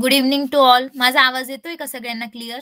Good evening to all माझा आवाज येतोय का सगळ्यांना क्लिअर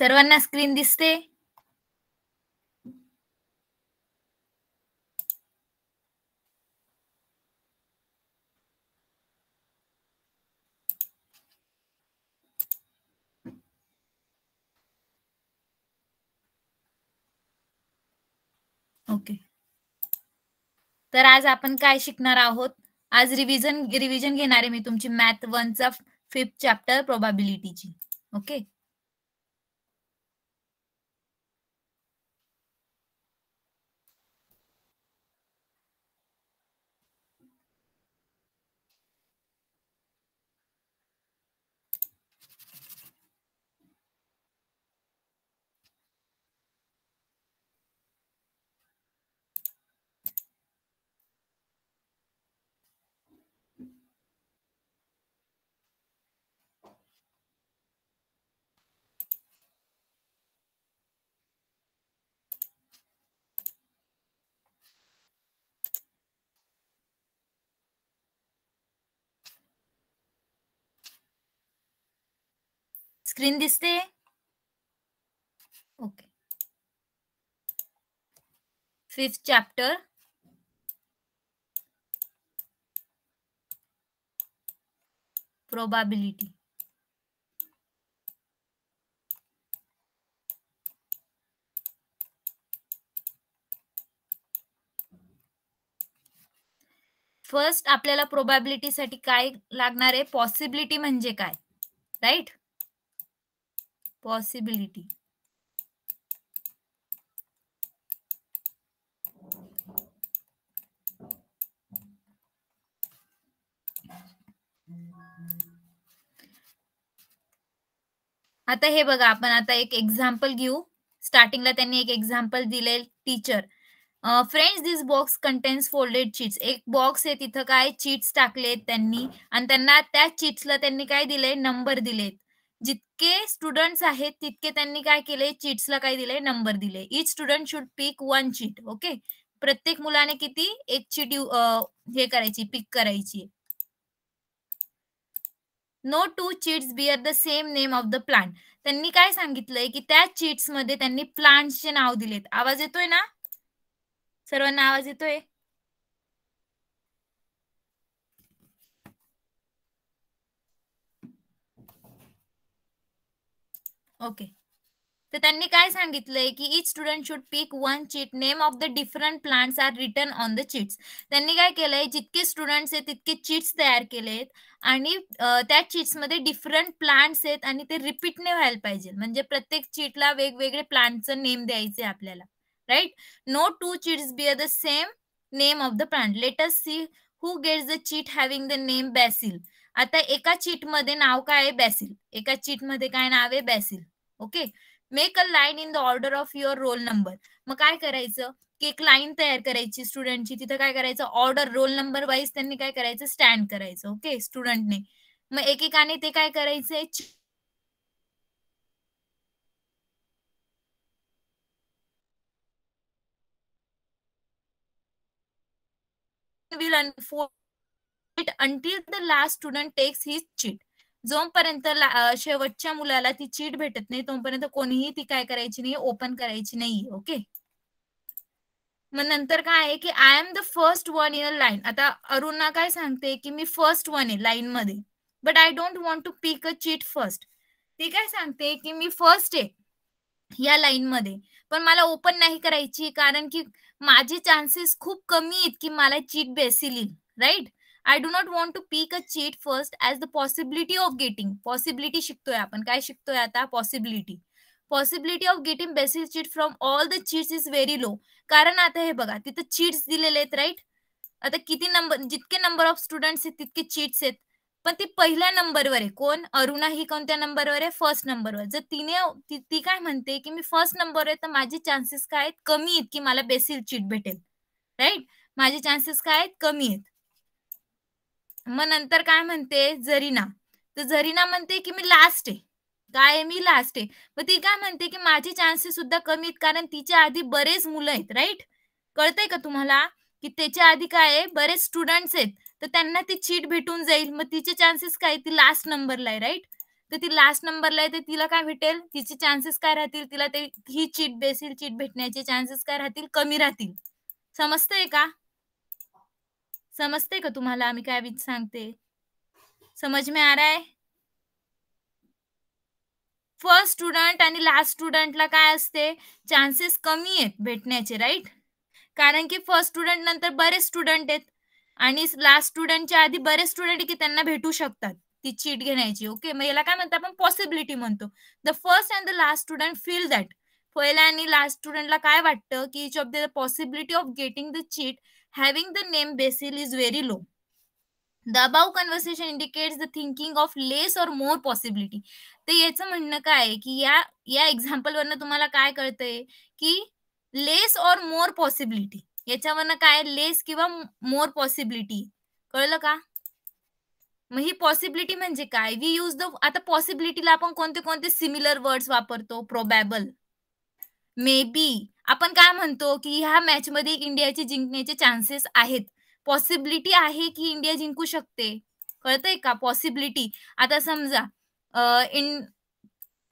सर्वांना स्क्रीन दिसते ओके तर आज आपण काय शिकणार आहोत आज रिव्हिजन रिव्हिजन घेणार आहे मी तुमची मॅथ वनचा फिफ्थ चॅप्टर प्रोबॅबिलिटीची ओके स्क्रीन दिसते okay fifth chapter probability first आपल्याला साठी काय लागणार आहे पॉसिबिलिटी म्हणजे काय राईट possibility आता हे बघा आपण आता एक एक्झाम्पल घेऊ स्टार्टिंगला त्यांनी एक एक्झाम्पल दिले teacher friends this box contains folded chits एक बॉक्स आहे तिथं काय चिट्स टाकलेत त्यांनी आणि त्यांना त्या चिट्सला त्यांनी काय दिले नंबर दिलेत जितके स्टुडंट्स आहेत तितके त्यांनी काय केले चिट्सला काय दिले नंबर दिले each student should pick one chit okay प्रत्येक मुलाने किती एक चीट हे करायची पिक करायची no two chits bear the same name of the plant त्यांनी काय सांगितलंय की त्या चीट्स मध्ये त्यांनी चे नाव दिलेत आवाज येतोय ना सर्वांना आवाज येतोय ओके तर त्यांनी काय सांगितलंय की each student should pick one chit name of the different plants are written on the chits त्यांनी काय केलंय जितके स्टुडंट्स आहेत तितके चिट्स तयार केलेत आणि त्या मध्ये डिफरंट प्लांट्स आहेत आणि ते रिपीटने व्हायला पाहिजे म्हणजे प्रत्येक चिटला वेगवेगळे प्लांटचं नेम द्यायचे आपल्याला right no two chits bear the same name of the plant let's see who gets the chit having the name basil आता एका मध्ये नाव काय आहे बॅसिल एका मध्ये काय नाव आहे basil okay make a line in the order of your roll number मग काय करायचं की एक लाईन तयार करायची स्टुडंटची तिथं काय करायचं ऑर्डर रोल नंबर वाईज त्यांनी काय करायचं स्टँड करायचं ओके स्टुडंटने मग एकेकाने ते काय करायचंय chit until the last student takes his chit जोपर्यंत शेवटच्या मुलाला ती चीट भेटत नाही तोपर्यंत कोणीही ती काय करायची नाही ओपन करायची नाही ओके मग नंतर काय आहे की I am the first one in a line आता अरुणा काय सांगते की मी फर्स्ट वन आहे लाईन मध्ये but I don't want to pick a chit first ती काय सांगते की मी फर्स्ट आहे या लाईन मध्ये पण मला ओपन नाही करायची कारण की माझे चान्सेस खूप कमी आहेत की मला chit basil right I do not want to pick a chit first as the possibility of getting possibility शिकतोय आपण काय शिकतोय आता possibility possibility of getting basic chit from all the chits is very low कारण आता हे बघा तिथं चीट्स दिलेले आहेत राईट आता किती नंबर जितके नंबर ऑफ स्टुडंट्स आहेत तितके चीट्स आहेत पण ती पहिल्या नंबरवर आहे कोण अरुणा ही कोणत्या नंबरवर आहे फर्स्ट नंबरवर जर तिने ती, काय म्हणते की मी फर्स्ट नंबर आहे तर माझे चान्सेस काय आहेत कमी आहेत की मला बेसिल चीट भेटेल राईट माझे चान्सेस काय आहेत कमी आहेत मग नंतर काय म्हणते जरीना तर जरीना म्हणते की मी लास्ट आहे काय मी लास्ट आहे मग ती काय म्हणते की माझे चान्सेस सुद्धा कमी आहेत कारण तिच्या आधी बरेच मुलं आहेत राईट कळतंय का तुम्हाला की त्याच्या आधी काय आहे बरेच स्टुडंट्स आहेत तर त्यांना ती चीट भेटून जाईल मग तिचे चान्सेस काय ती लास्ट नंबरला आहे राईट तर ती लास्ट नंबरला आहे तर तिला काय भेटेल तिचे चान्सेस काय राहतील तिला ते ही चीट बेसील चीट भेटण्याचे चान्सेस काय राहतील कमी राहतील समजतंय का समजते का तुम्हाला मी काय सांगते समज में आ रहा है फर्स्ट स्टुडंट आणि लास्ट स्टुडंटला काय असते चान्सेस कमी आहेत भेटण्याचे राईट कारण की फर्स्ट स्टुडंट नंतर बरेच स्टुडंट आहेत आणि लास्ट स्टुडंटच्या आधी बरेच स्टुडंट की त्यांना भेटू शकतात ती चीट घेण्याची ओके मग याला काय म्हणतो आपण पॉसिबिलिटी म्हणतो the first and the last student feel that पहिल्या आणि लास्ट स्टुडंटला काय वाटतं की each of the possibility of getting the chit having the name basil is very low. The above conversation indicates the thinking of less or more possibility. तर याचं म्हणणं काय आहे की या या एक्झाम्पलवरनं तुम्हाला काय कळतंय की लेस और मोर पॉसिबिलिटी याच्यावरनं काय लेस किंवा मोर पॉसिबिलिटी कळलं का मग ही पॉसिबिलिटी म्हणजे काय वी यूज द आता पॉसिबिलिटीला आपण कोणते कोणते सिमिलर वर्ड्स वापरतो प्रोबॅबल मे बी आपण काय म्हणतो की ह्या मॅच मध्ये इंडियाचे जिंकण्याचे चान्सेस आहेत पॉसिबिलिटी आहे की इंडिया जिंकू शकते कळतंय का पॉसिबिलिटी आता समजा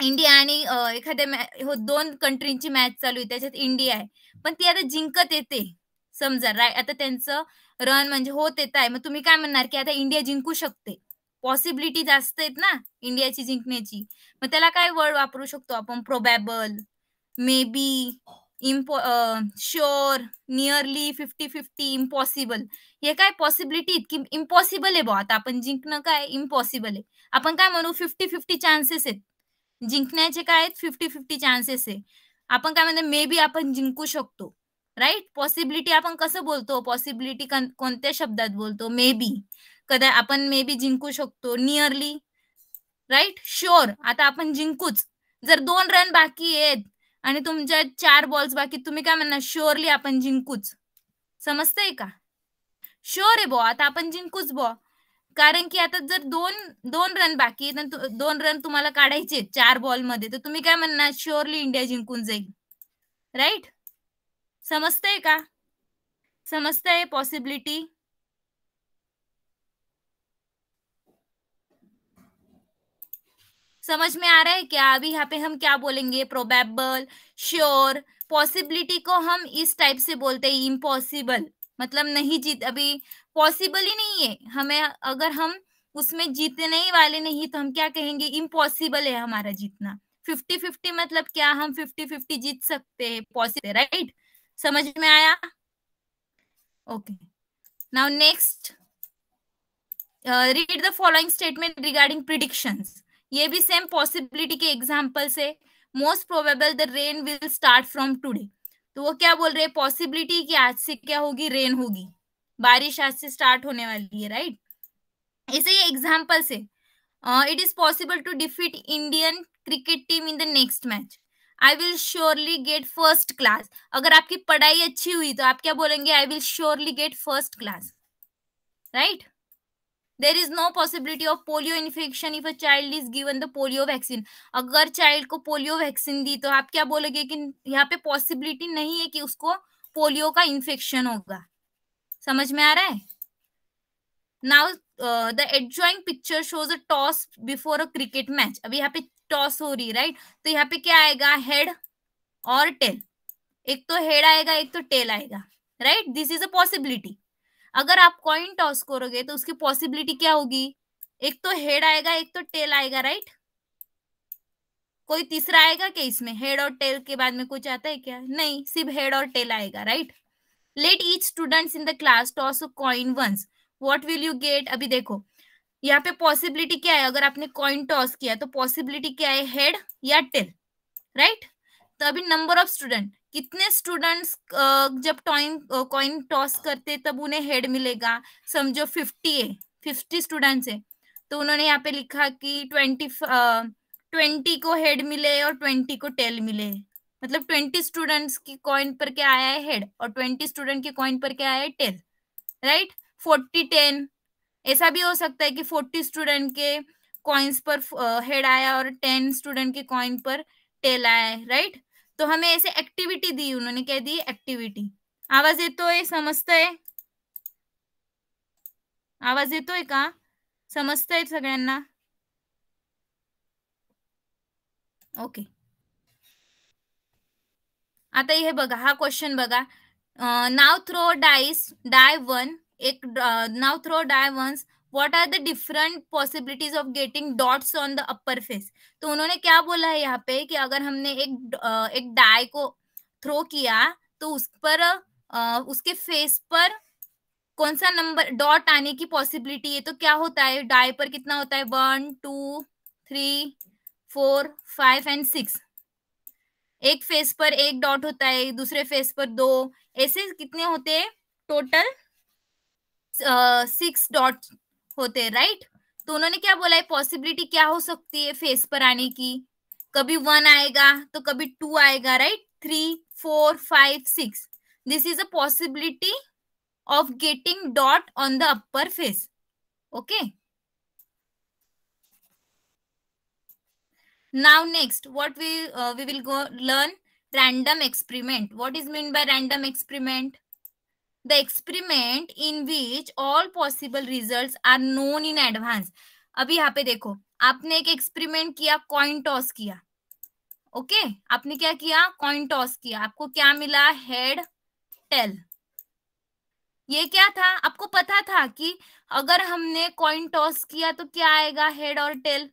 इंडिया आणि एखाद्या हो दोन कंट्रींची मॅच चालू आहे त्याच्यात इंडिया आहे पण ती आता जिंकत येते समजा राय आता त्यांचं रन म्हणजे होत येत आहे मग तुम्ही काय म्हणणार की आता इंडिया जिंकू शकते पॉसिबिलिटी जास्त आहेत ना इंडियाची जिंकण्याची मग त्याला काय वर्ड वापरू शकतो आपण probable may be sure nearly fifty fifty impossible हे काय पॉसिबिलिटी इतकी इम्पॉसिबल आहे बा आता आपण जिंकणं काय इम्पॉसिबल आहे आपण काय म्हणू फिफ्टी फिफ्टी चान्सेस आहेत जिंकण्याचे काय आहेत फिफ्टी फिफ्टी चान्सेस आहे आपण काय म्हणतो मे बी आपण जिंकू शकतो राईट पॉसिबिलिटी आपण कसं बोलतो पॉसिबिलिटी कोणत्या शब्दात बोलतो मे बी कदा आपण मे बी जिंकू शकतो नियरली राईट शुअर आता आपण जिंकूच जर दोन रन बाकी आहेत आणि तुमच्या चार बॉल्स बाकी तुम्ही काय म्हणणार शुअरली आपण जिंकूच समजतंय का शुअर आहे बॉ आता आपण जिंकूच बॉ कारण की आता जर दोन दोन रन बाकी दोन रन तुम्हाला काढायचे चार बॉल मध्ये तर तुम्ही काय म्हणणार शुअरली इंडिया जिंकून जाईल राईट समजतंय का समजतंय पॉसिबिलिटी समझ में आ रहा है क्या अभी यहाँ पे हम क्या बोलेंगे प्रोबेबल श्योर पॉसिबिलिटी को हम इस टाइप से बोलते हैं इम्पॉसिबल मतलब नहीं जीत अभी पॉसिबल ही नहीं है हमें अगर हम उसमें जीतने ही वाले नहीं तो हम क्या कहेंगे इम्पॉसिबल है हमारा जीतना फिफ्टी फिफ्टी मतलब क्या हम फिफ्टी फिफ्टी जीत सकते हैं पॉसिबल राइट समझ में आया okay now next read the following statement regarding predictions ये भी सेम पॉसिबिलिटी के एग्जाम्पल से most probable the rain will start from today तो वो क्या बोल रहे हैं पॉसिबिलिटी की आज से क्या होगी रेन होगी बारिश आज से स्टार्ट होने वाली है राइट इसे ये एग्जाम्पल से it is possible to defeat Indian cricket team in the next match I will surely get first class अगर आपकी पढ़ाई अच्छी हुई तो आप क्या बोलेंगे I will surely get first class right there is no possibility of polio infection if a child is given the polio vaccine अगर चाइल्ड को पोलियो वैक्सीन दी तो आप क्या बोलोगे कि यहाँ पे पॉसिबिलिटी नहीं है कि उसको पोलियो का इन्फेक्शन होगा समझ में आ रहा है now the adjoining picture shows a toss before a cricket match अभी यहाँ पे टॉस हो रही राइट right? तो यहाँ पे क्या आएगा हेड और टेल एक तो हेड आएगा एक तो टेल आएगा right this is a possibility अगर आप कॉइन टॉस करोगे तो उसकी पॉसिबिलिटी क्या होगी एक तो हेड आएगा एक तो टेल आएगा राइट कोई तीसरा आएगा क्या इसमें हेड और टेल के बाद में कुछ आता है क्या नहीं सिर्फ हेड और टेल आएगा right let each student in the class toss coin once what will you get अभी देखो यहाँ पे पॉसिबिलिटी क्या है अगर आपने कॉइन टॉस किया तो पॉसिबिलिटी क्या है हेड या टेल राइट right? तो अभी नंबर ऑफ स्टूडेंट इतने स्टूडेंट्स जब टॉइन कॉइन टॉस करते तब उन्हें हेड मिलेगा समझो फिफ्टी है फिफ्टी स्टूडेंट्स है तो उन्होंने यहाँ पे लिखा कि ट्वेंटी ट्वेंटी को हेड मिले और ट्वेंटी को टेल मिले मतलब ट्वेंटी स्टूडेंट्स की कॉइन पर क्या आया है हेड और ट्वेंटी स्टूडेंट के कॉइन पर क्या आया है टेल राइट फोर्टी टेन ऐसा भी हो सकता है कि फोर्टी स्टूडेंट के कॉइन्स पर हेड आया और टेन स्टूडेंट के कॉइन पर टेल आया है राइट तो हमें ऐसे एक्टिविटी दी उन्होंने कह दी एक्टिविटी आवाज येतोय समजतंय आवाज येतोय का समजतंय सगळ्यांना ओके आता हे बघा हा क्वेश्चन बघा now throw dice die one एक now throw die once what are the different possibilities of getting dots on the upper face तो उन्होंने क्या बोला है यहाँ पे कि अगर हमने एक एक डाय को थ्रो किया तो उस पर उसके फेस पर कौन सा नंबर डॉट आने की पॉसिबिलिटी है तो क्या होता है डाई पर कितना होता है one two three four five and six एक फेस पर एक डॉट होता है दूसरे फेस पर दो ऐसे कितने होते हैं टोटल सिक्स डॉट होते हैं राइट तो उन्होंने क्या बोला है पॉसिबिलिटी क्या हो सकती है फेस पर आने की कभी वन आएगा तो कभी टू आएगा right three four five six this is a possibility of getting dot on the upper face okay now next what we we will go learn random experiment what is mean by random experiment the experiment in which all possible results are known in advance अभी यहाँ पे देखो आपने एक experiment किया coin toss किया okay okay? आपने क्या किया कॉइन टॉस किया आपको क्या मिला हेड टेल ये क्या था आपको पता था कि अगर हमने कॉइन टॉस किया तो क्या आएगा हेड और टेल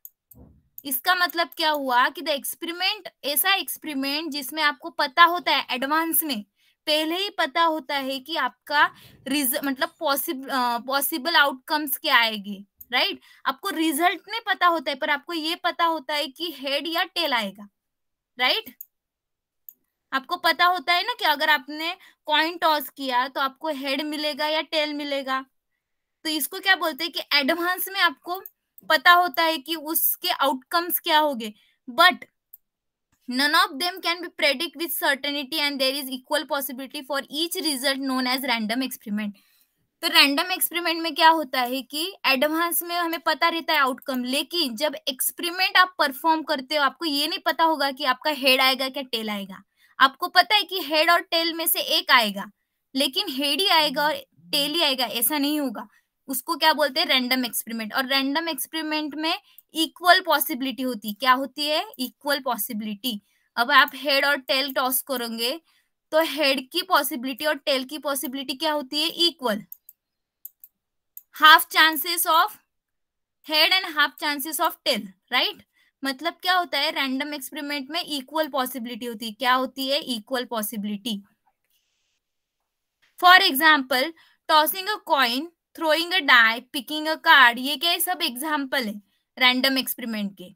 इसका मतलब क्या हुआ कि द एक्सपेरिमेंट ऐसा एक्सपेरिमेंट जिसमें आपको पता होता है एडवांस में पहले ही पता होता है कि आपका रिजल्ट मतलब पॉसिबल पॉसिबल आउटकम्स क्या आएगी राइट right? आपको रिजल्ट नहीं पता होता है पर आपको ये पता होता है कि हेड या टेल आएगा राइट right? आपको पता होता है ना कि अगर आपने कॉइन टॉस किया तो आपको हेड मिलेगा या टेल मिलेगा तो इसको क्या बोलते हैं कि एडवांस में आपको पता होता है कि उसके आउटकम्स क्या होंगे but none of them can be predicted with certainty and there is equal possibility for each result known as random experiment तो रैंडम एक्सपेरिमेंट में क्या होता है कि एडवांस में हमें पता रहता है आउटकम लेकिन जब एक्सपेरिमेंट आप परफॉर्म करते हो आपको ये नहीं पता होगा कि आपका हेड आएगा क्या टेल आएगा आपको पता है कि हेड और टेल में से एक आएगा लेकिन हेड ही आएगा और टेल ही आएगा ऐसा नहीं होगा उसको क्या बोलते हैं रैंडम एक्सपेरिमेंट और रैंडम एक्सपेरिमेंट में इक्वल पॉसिबिलिटी होती क्या होती है इक्वल पॉसिबिलिटी अब आप हेड और टेल टॉस करोगे तो हेड की पॉसिबिलिटी और टेल की पॉसिबिलिटी क्या होती है equal half chances of head and half chances of tail right मतलब क्या होता है रैंडम एक्सपेरिमेंट में इक्वल पॉसिबिलिटी होती है क्या होती है equal possibility for example tossing a coin throwing a die picking a card ये क्या है सब एग्जाम्पल है random experiment ke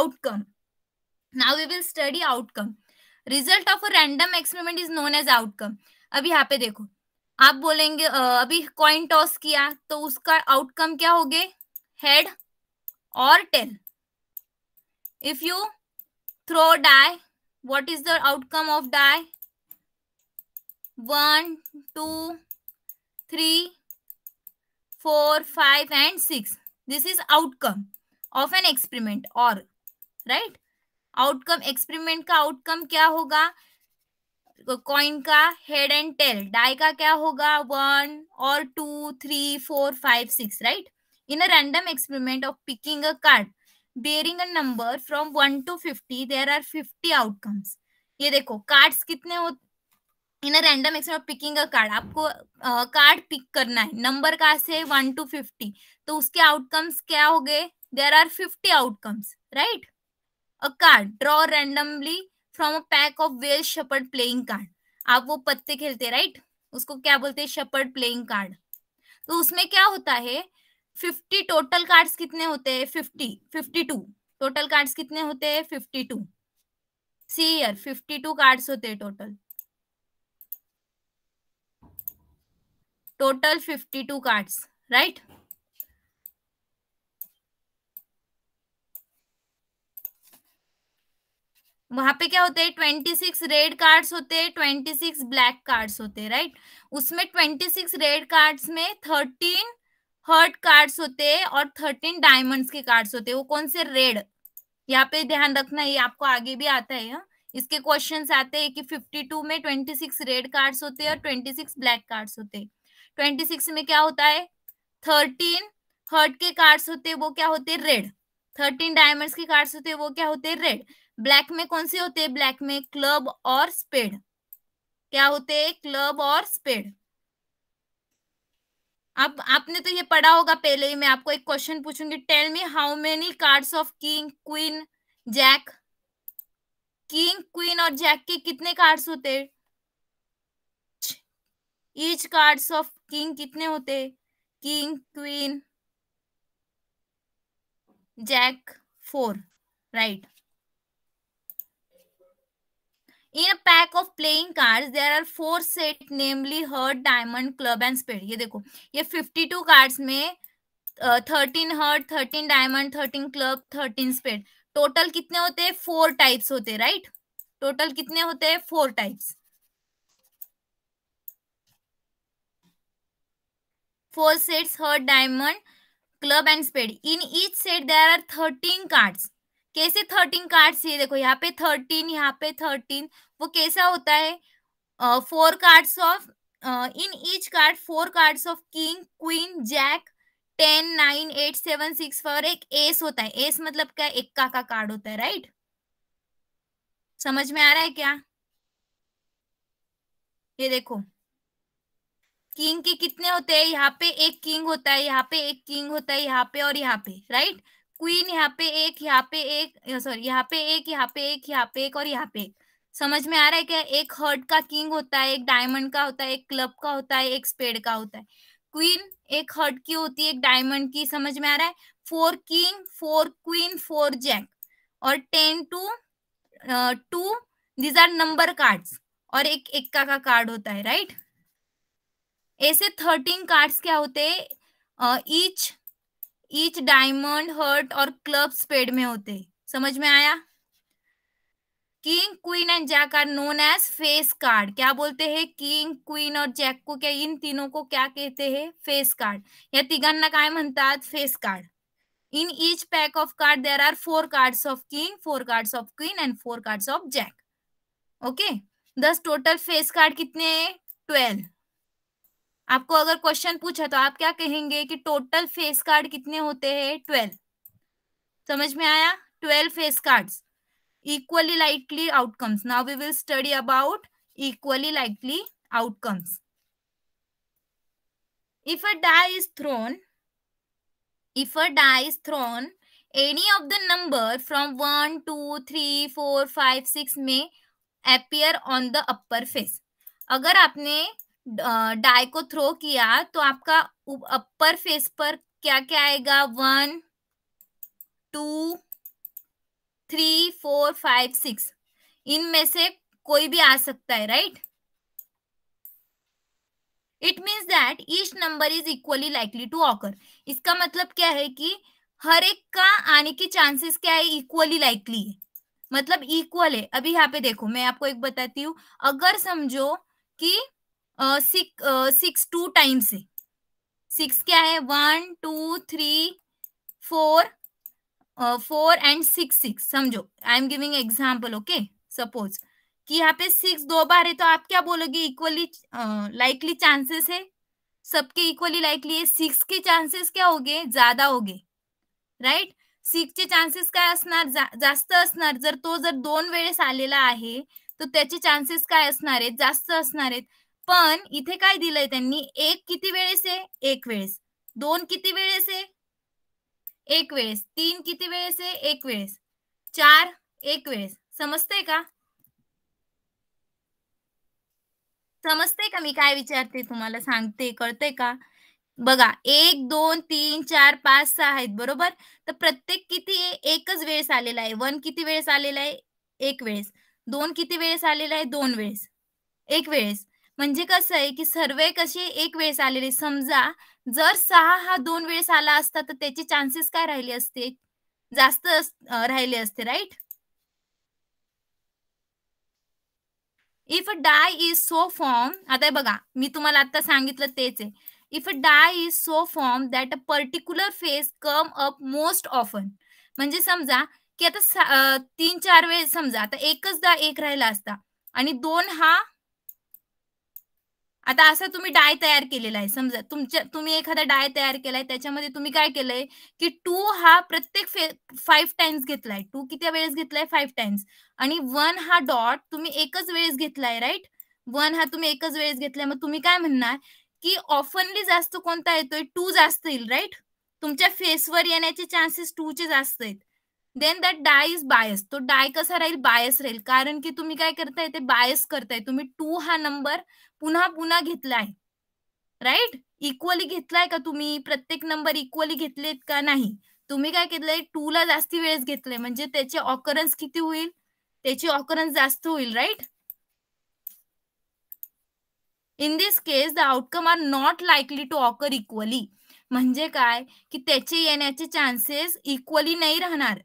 outcome now we will study outcome result of a random experiment is known as outcome अब यहाँ पे देखो आप बोलेंगे अभी कॉइन टॉस किया तो उसका आउटकम क्या हो गए हेड और tail if you throw die what is the outcome of die one two three four five and six this is outcome of an experiment or right outcome experiment का outcome क्या होगा coin का head end tail dye का क्या होगा one और two three four five six right in a random experiment of picking a card bearing a number from one to fifty there are fifty outcomes ये देखो cards कितने हो in a random experiment picking a card आपको card uh, pick करना है number कहा से one to fifty तो उसके आउटकम्स क्या हो गए there are fifty outcomes right a card draw randomly from a pack of well shuffled playing card आप वो पत्ते खेलते राइट उसको क्या बोलते हैं शपर्ड प्लेइंग कार्ड तो उसमें क्या होता है फिफ्टी टोटल कार्ड्स कितने होते हैं fifty fifty two total cards कितने होते हैं fifty two see here fifty two cards होते हैं total total fifty two cards right वहां पे क्या होते हैं ट्वेंटी सिक्स रेड कार्ड्स होते हैं ट्वेंटी सिक्स ब्लैक कार्ड्स होते हैं राइट उसमें ट्वेंटी सिक्स रेड कार्ड्स में थर्टीन हर्ट कार्ड्स होते हैं और थर्टीन डायमंड्स के कार्ड्स होते हैं वो कौन से रेड यहाँ पे ध्यान रखना ये आपको आगे भी आता है हाँ? इसके क्वेश्चन आते हैं कि फिफ्टी टू में ट्वेंटी सिक्स रेड कार्ड्स होते हैं और ट्वेंटी सिक्स ब्लैक कार्ड्स होते हैं ट्वेंटी सिक्स में क्या होता है थर्टीन हर्ट के कार्ड्स होते हैं वो क्या होते हैं रेड थर्टीन डायमंड्स के कार्ड्स होते हैं वो क्या होते हैं रेड ब्लैक में कौन से होते हैं ब्लैक में क्लब और स्पेड क्या होते हैं क्लब और स्पेड आप आपने तो ये पढ़ा होगा पहले ही मैं आपको एक क्वेश्चन पूछूंगी tell me how many cards of king queen jack king queen और जैक के कितने कार्ड्स होते ईच कार्ड्स ऑफ किंग कितने होते king queen jack four right in pack of playing cards there are four set namely heart diamond club and spade ये देखो ये fifty two cards में thirteen heart thirteen diamond thirteen club thirteen spade total कितने होते हैं four types होते हैं right total कितने होते हैं four types four sets heart diamond club and spade in each set there are thirteen cards कैसे थर्टीन कार्ड्स ये देखो यहाँ पे थर्टीन यहाँ पे थर्टीन वो कैसा होता है four cards of in each card four cards of king queen jack ten nine eight seven six four एक एस होता है एस मतलब क्या इक्का का कार्ड होता है राइट समझ में आ रहा है क्या ये देखो किंग के कितने होते हैं यहाँ पे एक किंग होता है यहाँ पे एक किंग होता है यहाँ पे और यहाँ पे राइट क्वीन यहाँ पे एक यहाँ पे एक सॉरी यहाँ पे एक यहाँ पे एक यहाँ पे एक और यहाँ पे एक समझ में आ रहा है क्या एक हर्ट का किंग होता है एक डायमंड का होता है एक क्लब का होता है एक स्पेड का होता है क्वीन एक हर्ट की होती है एक डायमंड की समझ में आ रहा है four king four queen four jack और ten two two these are number cards और एक इक्का का कार्ड होता है राइट ऐसे थर्टीन कार्ड्स क्या होते हैं ईच ईच डायमंड हर्ट और क्लब स्पेड में होते समझ में आया king queen and jack are known as face card क्या बोलते हैं किंग क्वीन और जैक को क्या इन तीनों को क्या कहते हैं फेस कार्ड या तिघांना काय मनता face card in each pack of card there are four cards of king four cards of queen and four cards of jack okay दस टोटल फेस कार्ड कितने ट्वेल्व आपको अगर क्वेश्चन पूछा तो आप क्या कहेंगे कि टोटल फेस कार्ड कितने होते हैं ट्वेल्व समझ में आया twelve face cards equally likely outcomes now we will study about equally likely outcomes if a die is thrown if a die is thrown any of the number from 1 2 3 4 5 6 may appear on the upper face अगर आपने dye को throw KIA तो आपका अपर face पर क्या क्या आएगा one two three four five six इनमें से कोई भी आ सकता है right it means that each number is equally likely to occur इसका मतलब क्या है कि हर एक का आने की चांसेस क्या है इक्वली लाइकली है मतलब इक्वल है अभी यहाँ पे देखो मैं आपको एक बताती हूँ अगर समझो कि सिक्स टू टाइम्स है सिक्स क्या है one two three four four and six six समझो I am giving example okay suppose कि यहाँ पे सिक्स दो बार है तो आप क्या बोलोगे इक्वली लाइकली चांसेस है सबके इक्वली लाइकली है सिक्स के चान्सेस क्या हो गए ज्यादा हो गए राईट सिक्सचे चान्सेस काय असणार जास्त असणार जर तो जर दोन वेळेस आलेला आहे तर त्याचे चान्सेस काय असणार आहेत जास्त असणार आहेत पण इथे काय दिलंय त्यांनी एक किती वेळेस आहे एक वेळेस दोन किती वेळेस आहे एक वेळेस तीन किती वेळेस आहे एक वेळेस चार एक वेळेस समजतंय का समजते का मी काय विचारते तुम्हाला सांगते कळते का बघा एक दोन तीन चार पाच सहा आहेत बरोबर तर प्रत्येक किती एकच वेळेस आलेला आहे वन किती वेळेस आलेला आहे एक वेळेस दोन किती वेळेस आलेला आहे दोन वेळेस एक वेळेस म्हणजे कसं आहे की सर्व कसे एक वेळेस आलेले समजा जर सहा हा दोन वेळेस आला असता तर त्याचे चान्सेस काय राहिले असते जास्त राहिले असते right if die is so form आता बघा मी तुम्हाला आता सांगितलं तेच आहे if die is so form that a particular face come up most often म्हणजे समजा की आता तीन चार वेळेस समजा आता एकच दा एक राहिला असता आणि दोन हा आता असं तुम्ही डाय तयार केलेला आहे समजा तुमच्या तुम्ही एखादा डाय तयार केलाय त्याच्यामध्ये तुम्ही काय केलंय की टू हा प्रत्येक फाईव्ह टाइम्स घेतलाय टू किती वेळेस घेतलाय फाईव्ह टाइम्स आणि वन हा डॉट तुम्ही एकच वेळेस घेतलाय राईट वन हा तुम्ही एकच वेळेस घेतलाय मग तुम्ही काय म्हणणार की ऑफनली जास्त कोणता येतोय टू जास्त येईल राईट तुमच्या फेसवर येण्याचे चान्सेस टू चे जास्त आहेत then that die is bias तो डाय कसा राहील बायस राहील कारण की तुम्ही काय करताय ते बायस करताय तुम्ही टू हा नंबर पुन्हा पुन्हा घेतलाय आहे राईट इक्वली घेतलाय का तुम्ही प्रत्येक नंबर इक्वली घेतलेत का नाही तुम्ही काय केलंय टू ला जास्ती वेळेस घेतले म्हणजे त्याचे ऑकरन्स किती होईल त्याचे ऑकरन्स जास्त होईल right in this case the outcome are not likely to occur equally म्हणजे काय की त्याचे येण्याचे चान्सेस इक्वली नाही राहणार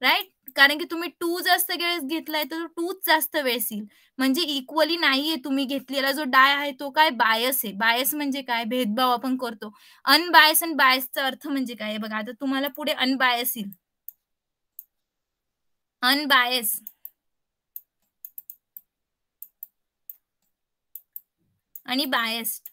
राईट कारण की तुम्ही टू जास्त वेळेस घेतलाय तर टूच जास्त वेळ येईल म्हणजे इक्वली नाहीये तुम्ही घेतलेला जो डाय आहे तो काय बायस आहे बायस म्हणजे काय भेदभाव आपण करतो अनबायस आणि बायसचा अर्थ म्हणजे काय बघा आता तुम्हाला पुढे अनबायस येईल अनबायस आणि बायस्ड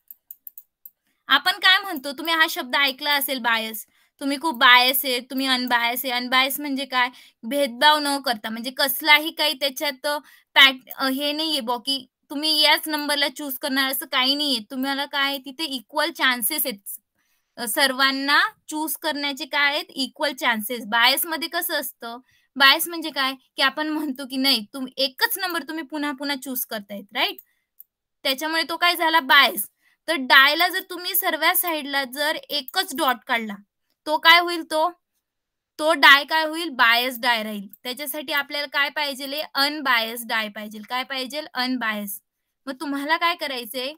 आपण काय म्हणतो तुम्ही हा शब्द ऐकला असेल बायस तुम्ही खूप बायस आहे तुम्ही अनबायस आहे अनबायस म्हणजे काय भेदभाव न करता म्हणजे कसलाही काही त्याच्यात पॅट हे नाहीये बॉ की तुम्ही याच नंबरला चूज करणार असं काही नाहीये तुम्हाला काय तिथे इक्वल चान्सेस आहेत सर्वांना चूज करण्याचे काय आहेत इक्वल चान्सेस बायस मध्ये कसं असतं बायस म्हणजे काय की आपण म्हणतो की नाही तुम्ही एकच नंबर तुम्ही पुन्हा पुन्हा चूज करतायत राईट त्याच्यामुळे तो काय झाला बायस तर डायला जर तुम्ही सर्व साईडला जर एकच डॉट काढला तो काय होईल तो तो डाय काय होईल बायस डाय राहील त्याच्यासाठी आपल्याला काय पाहिजे अनबायस डाय पाहिजे काय पाहिजे अनबायस मग तुम्हाला काय करायचंय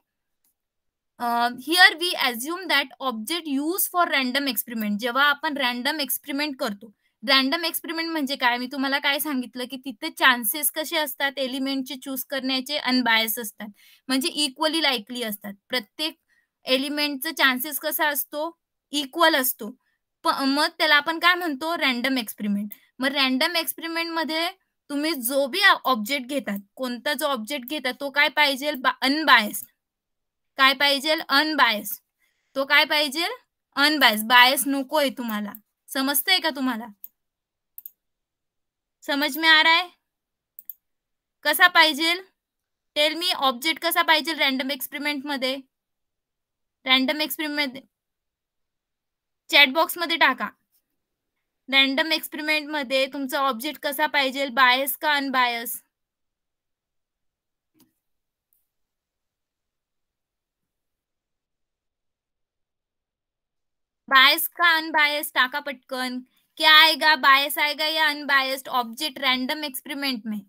here we assume that object use for random experiment जेव्हा आपण रॅन्डम एक्सपेरिमेंट करतो रॅन्डम एक्सपेरिमेंट म्हणजे काय मी तुम्हाला काय सांगितलं की तिथे चान्सेस कसे असतात एलिमेंटचे चूज करण्याचे अनबायस असतात म्हणजे इक्वली लाईकली असतात प्रत्येक एलिमेंटचा चान्सेस कसा असतो इक्वल असतो मग त्याला आपण काय म्हणतो रॅन्डम एक्सपेरिमेंट मग रॅन्डम एक्सपेरिमेंट मध्ये तुम्ही जो भी ऑब्जेक्ट घेतात कोणता जो ऑब्जेक्ट घेतात तो काय पाहिजे अनबायस्ड काय पाहिजे अनबायस्ड तो काय पाहिजे अनबायस बायस नको आहे तुम्हाला समजतंय का तुम्हाला समज में आ रहा है कसा पाहिजे टेल मी ऑब्जेक्ट कसा पाहिजे रॅन्डम एक्सपेरिमेंट मध्ये रॅन्डम एक्सपेरिमेंट चॅट मध्य टाका रैंडम एक्सपेरिमेंट मध्य तुमचा ऑब्जेक्ट कसा पाहिजे बायस का अनबायस बायस का अनबायस टाका पटकन क्या आएगा बायस आएगा या अनबायस्ड ऑब्जेक्ट रैंडम एक्सपेरिमेंट में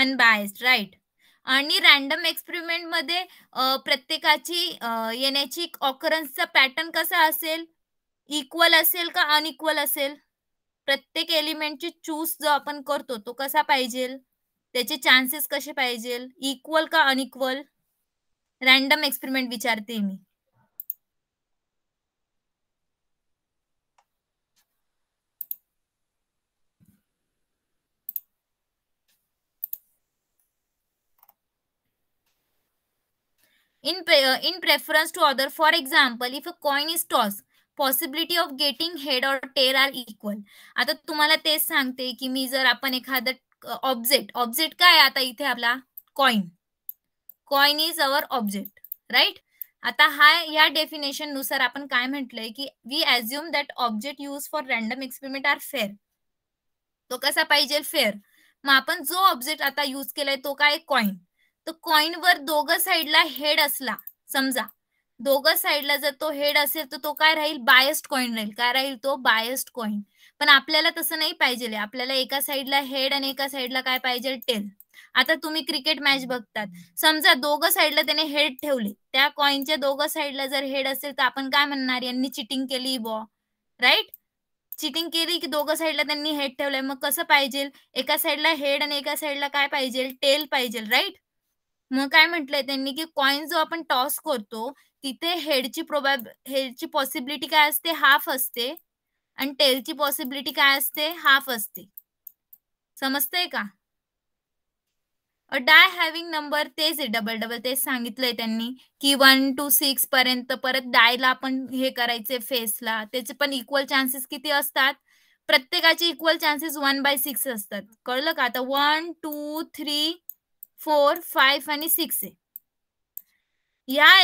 अनबायस्ड राईट आणि रॅन्डम एक्सपेरिमेंट मध्ये प्रत्येकाची येण्याची ऑकरन्सचा पॅटर्न कसा असेल इक्वल असेल का अनइक्वल असेल प्रत्येक एलिमेंटची चूज जो आपण करतो तो कसा पाहिजे त्याचे चान्सेस कसे पाहिजे इक्वल का अनइक्वल रॅन्डम एक्सपेरिमेंट विचारते मी in uh, in preference to other. For example, if a coin is possibility of getting head or tail are equal आता तुम्हाला तेच सांगते की मी जर आपण एखादं ऑब्जेक्ट uh, ऑब्जेक्ट काय आता इथे आपला coin coin is our object right आता हा या डेफिनेशन नुसार आपण काय म्हटलंय की we assume that object use for random experiment are fair तो कसा पाहिजे फेअर मग आपण जो ऑब्जेक्ट आता यूज केलाय तो काय कॉइन तो कॉइन वर दोघं साइडला हेड असला समजा दोघं साइडला जर तो हेड असेल तर तो काय राहील बायस्ट कॉइन राहील काय राहील तो बायस्ट कॉइन पण आपल्याला तसं नाही पाहिजे आपल्याला एका साइडला हेड आणि एका साइडला काय पाहिजे टेल आता तुम्ही क्रिकेट मॅच बघतात समजा दोघं साइडला त्याने हेड ठेवले त्या कॉइनच्या दोघं साइडला जर हेड असेल तर आपण काय म्हणणार यांनी चिटिंग केली बॉ राईट चिटिंग केली की दोघं साइडला त्यांनी हेड ठेवलंय मग कसं पाहिजे एका साइडला हेड आणि एका साइडला काय पाहिजे टेल पाहिजे राईट मग काय म्हटलंय त्यांनी की कॉइन जो आपण टॉस करतो तिथे हेडची प्रोबॅब हेडची पॉसिबिलिटी काय असते हाफ असते आणि टेलची पॉसिबिलिटी काय असते हाफ असते समजतंय का अ डाय हॅव्हिंग नंबर तेच आहे डबल डबल तेच सांगितलंय त्यांनी की वन टू सिक्स पर्यंत परत डायला आपण हे करायचे फेसला त्याचे पण इक्वल चान्सेस किती असतात प्रत्येकाचे equal chances one by six असतात कळलं का आता one two three four five आणि सिक्स आहे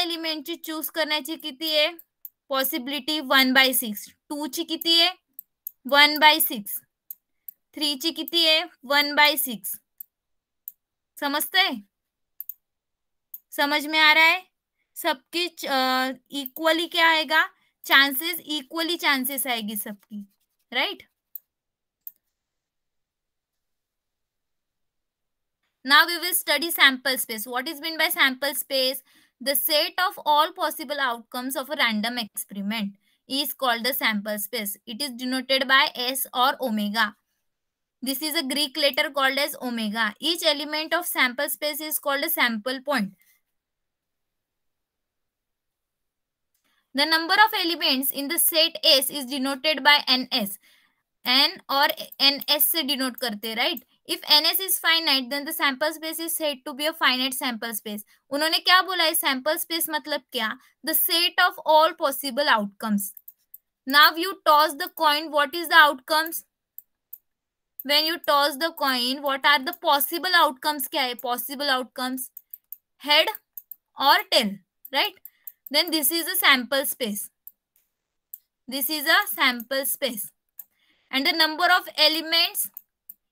एलिमेंट ची चूज करना चीज possibility one by six two ची कि है वन बाय सिक्स थ्री ची कि है वन बाय सिक्स है समझ में आ रहा है सबकी इक्वली क्या आएगा चांसेस इक्वली चांसेस आएगी सबकी right Now we will study sample space. What is meant by sample space? The set of all possible outcomes of a random experiment is called the sample space. It is denoted by S or omega. This is a Greek letter called as omega. Each element of sample space is called a sample point. The number of elements in the set S is denoted by NS. N or NS denote karte right? If ns is finite, then the sample space is said to be a finite sample space. उन्होंने क्या बोला sample space मतलब क्या The set of all possible outcomes. Now if you toss the coin. What is the outcomes? When you toss the coin, what are the possible outcomes? क्या है possible outcomes? Head or tail, right? Then this is a sample space. This is a sample space. And the number of elements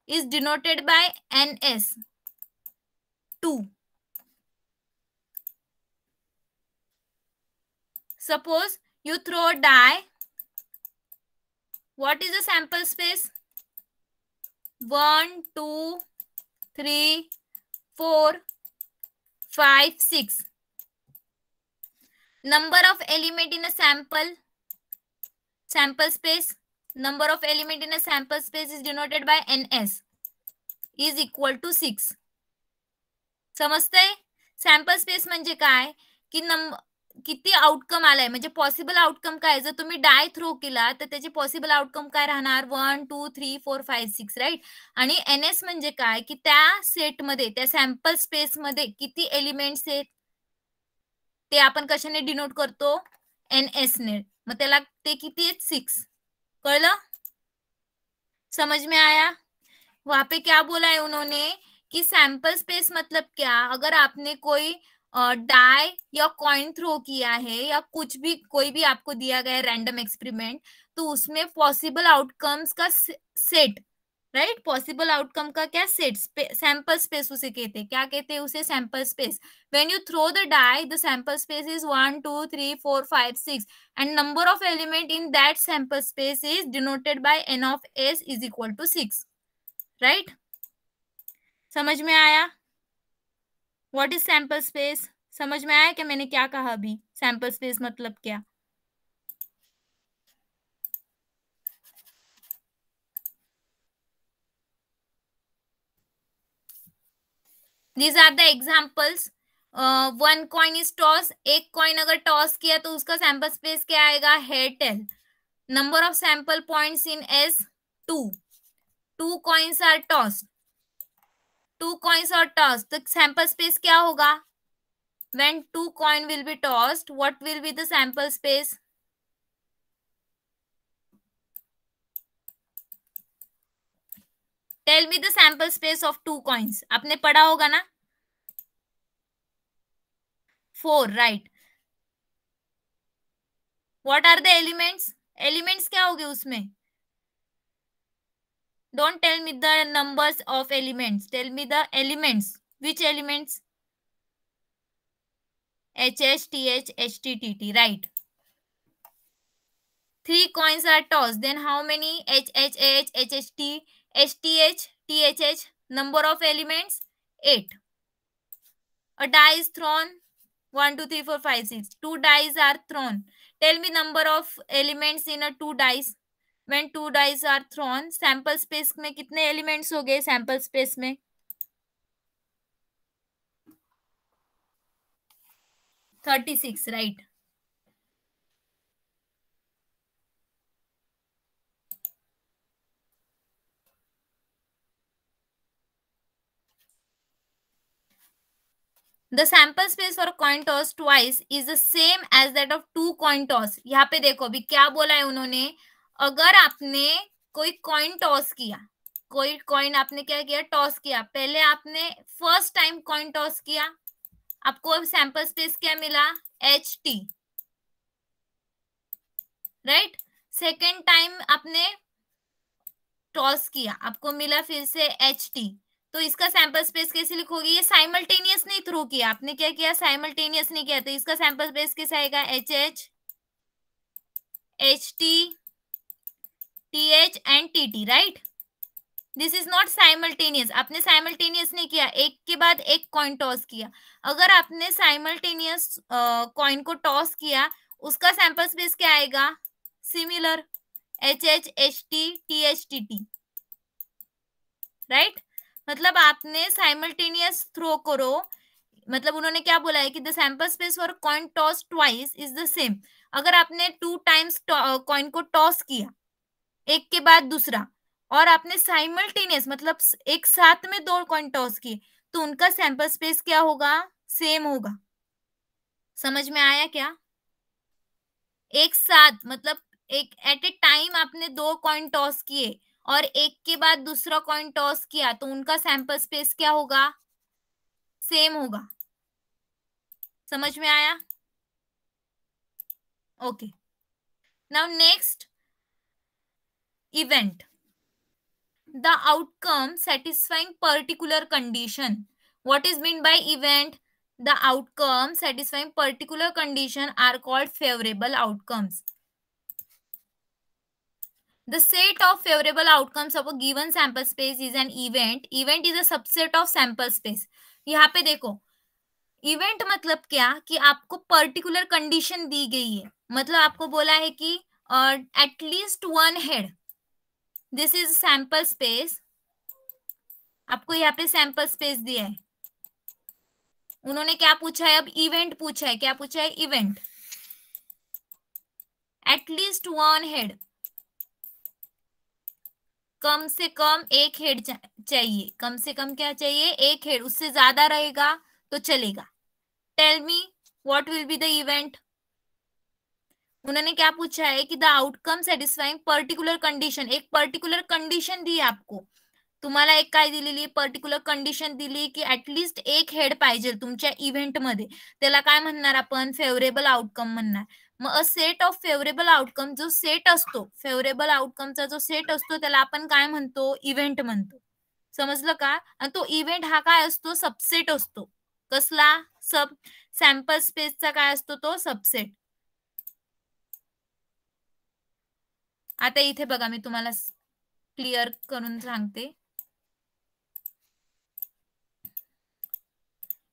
is denoted by NS. 2. Suppose you throw die. What is the sample space? 1, 2, 3, 4, 5, 6. Number of element in a sample, sample space number of element in a space is denoted by N S is equal to 6 समजतंय sample space म्हणजे काय की किती outcome आलाय म्हणजे possible outcome काय जर तुम्ही डाय थ्रो केला तर त्याचे पॉसिबल आउटकम काय राहणार one two three four five six right आणि एन एस म्हणजे काय की त्या सेटमध्ये त्या सॅम्पल स्पेसमध्ये किती एलिमेंट्स आहेत ते आपण कशाने डिनोट करतो एन एस ने मग त्याला ते किती आहेत सिक्स कर लो समझ में आया वहां पे क्या बोला है उन्होंने कि सैंपल स्पेस मतलब क्या अगर आपने कोई डाई या कॉइन थ्रो किया है या कुछ भी कोई भी आपको दिया गया रैंडम एक्सपेरिमेंट तो उसमें पॉसिबल आउटकम्स का सेट राइट पॉसिबल आउटकम का क्या सेट सैंपल स्पेस उसे कहते हैं क्या कहते हैं उसे sample space when you throw the die the sample space is one two three four five six and number of element in that sample space is denoted by N of S is equal to six right समझ में आया what is sample space समझ में आया कि मैंने क्या कहा अभी सैंपल स्पेस मतलब क्या these are the examples one coin is toss एक कॉइन अगर टॉस किया तो उसका सैंपल स्पेस क्या आएगा head tail number of sample point in S two two coins are toss two coins are toss तो सैंपल स्पेस क्या होगा when two coin will be tossed what will be sample space tell me the space of two coins आपने पढ़ा होगा ना four right what are the elements elements क्या हो गए उसमें don't tell me the number of elements tell me the elements which elements H H T H H T T T right three coins are toss then how many H H H H H T H T H T H H number of element at a dice thrown one two three four five six two dice are thrown tell me number of elements in a two dice when two dice are thrown sample space में कितने elements हो गए sample space में thirty six right the sample space for coin toss twice is the same as that of two coin toss यहाँ पे देखो अभी क्या बोला है उन्होंने अगर आपने कोई कॉइन टॉस किया कोई कॉइन आपने क्या किया टॉस किया पहले आपने फर्स्ट टाइम कॉइन टॉस किया आपको सैंपल स्पेस क्या मिला H T right second time आपने टॉस किया आपको मिला फिर से एच टी तो इसका सैंपल स्पेस कैसे लिखोगे ये साइमल्टेनियस नहीं थ्रू किया आपने क्या किया साइमल्टेनियस नहीं किया तो इसका सैंपल स्पेस कैसे आएगा H H H T T H and T T right this is not simultaneous आपने साइमल्टेनियस नहीं किया एक के बाद एक कॉइन टॉस किया अगर आपने साइमल्टेनियस कॉइन को टॉस किया उसका सैंपल स्पेस क्या आएगा similar H H H T T H T T right मतलब आपने साइमल्टेनियस थ्रो करो मतलब उन्होंने क्या बोला है कि the sample space for coin toss twice is the same अगर आपने टू टाइम्स कॉइन को टॉस किया एक के बाद दूसरा और आपने साइमल्टेनियस मतलब एक साथ में दो कॉइन टॉस किए तो उनका सैंपल स्पेस क्या होगा सेम होगा समझ में आया क्या एक साथ मतलब एक एट ए टाइम आपने दो कॉइन टॉस किए और एक के बाद दूसरा कॉइन टॉस किया तो उनका सैंपल स्पेस क्या होगा सेम होगा समझ में आया okay now next event the outcome satisfying particular condition what is mean by event the outcome satisfying particular condition are called favourable outcomes The set of favorable outcomes of a given sample space is an event. Event is a subset of sample space. यहाँ पे देखो event मतलब क्या कि आपको particular condition दी गई है मतलब आपको बोला है कि at least one head this is sample space आपको यहाँ पे सैंपल स्पेस दिया है उन्होंने क्या पूछा है अब इवेंट पूछा है क्या पूछा है इवेंट एटलीस्ट वन हेड कम से कम एक हेड चाहिए कम से कम क्या चाहिए एक हेड उससे ज्यादा रहेगा तो चलेगा tell me what will be the event उन्होंने क्या पूछा है कि the outcome satisfying particular condition एक पर्टिकुलर कंडीशन दी आपको तुम्हारा एक काय दिलेली पर्टिक्युलर कंडिशन दिली की ऍटलिस्ट एक हेड पाहिजे तुमच्या इव्हेंटमध्ये त्याला काय म्हणणार आपण फेवरेबल आउटकम म्हणणार मग a set of favourable outcome जो सेट असतो फेवरेबल आउटकमचा जो सेट असतो त्याला आपण काय म्हणतो इव्हेंट म्हणतो समजलं का आणि तो इव्हेंट हा काय असतो सबसेट असतो कसला सब सॅम्पल स्पेसचा काय असतो तो सबसेट आता इथे बघा मी तुम्हाला क्लिअर करून सांगते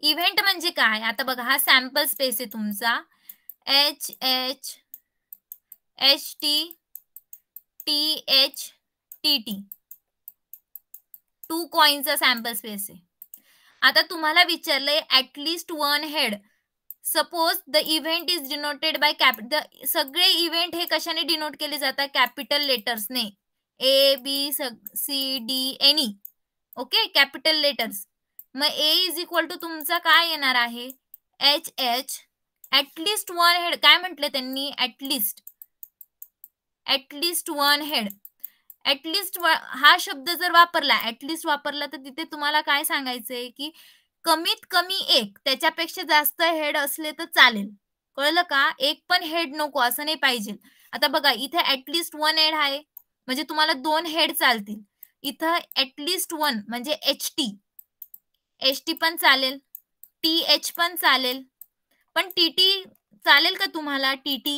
इव्हेंट म्हणजे काय आता बघा हा सॅम्पल स्पेस आहे तुमचा H H H T T H T T two कॉइनचा सॅम्पल स्पेस आहे आता तुम्हाला विचारलंय at least one head suppose the event is denoted by the सगळे इव्हेंट हे कशाने डिनोट केले जातात कॅपिटल लेटर्सने A B C D any okay capital letters मग ए इज इक्वल टू तुमचा काय येणार आहे H H at least one head काय म्हटलं त्यांनी at least at least one head at least हा शब्द जर वापरला ऍटलिस्ट वापरला तर तिथे तुम्हाला काय सांगायचंय की कमीत कमी एक त्याच्यापेक्षा जास्त हेड असले तर चालेल कळलं का एक पण हेड नको असं नाही पाहिजे आता बघा इथे ऍटलिस्ट वन हेड आहे म्हणजे तुम्हाला दोन हेड चालतील इथं ऍटलिस्ट वन म्हणजे एच टी एच टी पण चालेल टी एच पण चालेल पण टीटी चालेल का तुम्हाला T T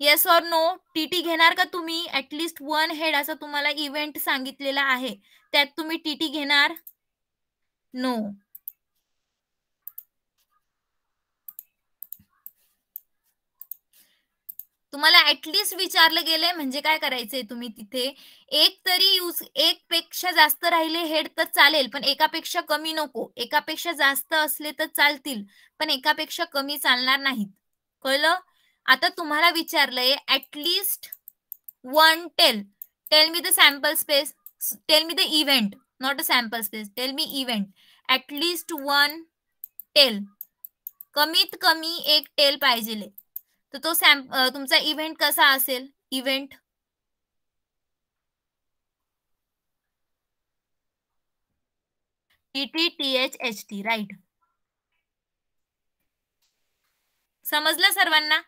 yes or no T T घेणार का तुम्ही ऍटलिस्ट वन हेड असं तुम्हाला इव्हेंट सांगितलेला आहे त्यात तुम्ही टीटी घेणार नो तुम्हाला ऍटलिस्ट विचारलं गेलंय म्हणजे काय करायचंय तुम्ही तिथे एक तरी यूज एक पेक्षा जास्त राहिले हेड तर चालेल पण एकापेक्षा कमी नको एकापेक्षा जास्त असले तर चालतील पण एकापेक्षा कमी चालणार नाहीत कळलं आता तुम्हाला विचारलंय at least one tail tell me the sample space tell me the event not a sample space tell me event at least one tell कमीत कमी एक टेल पाहिजे तर तो सॅम्प तुमचा इव्हेंट कसा असेल event T T H H T right समजलं सर्वांना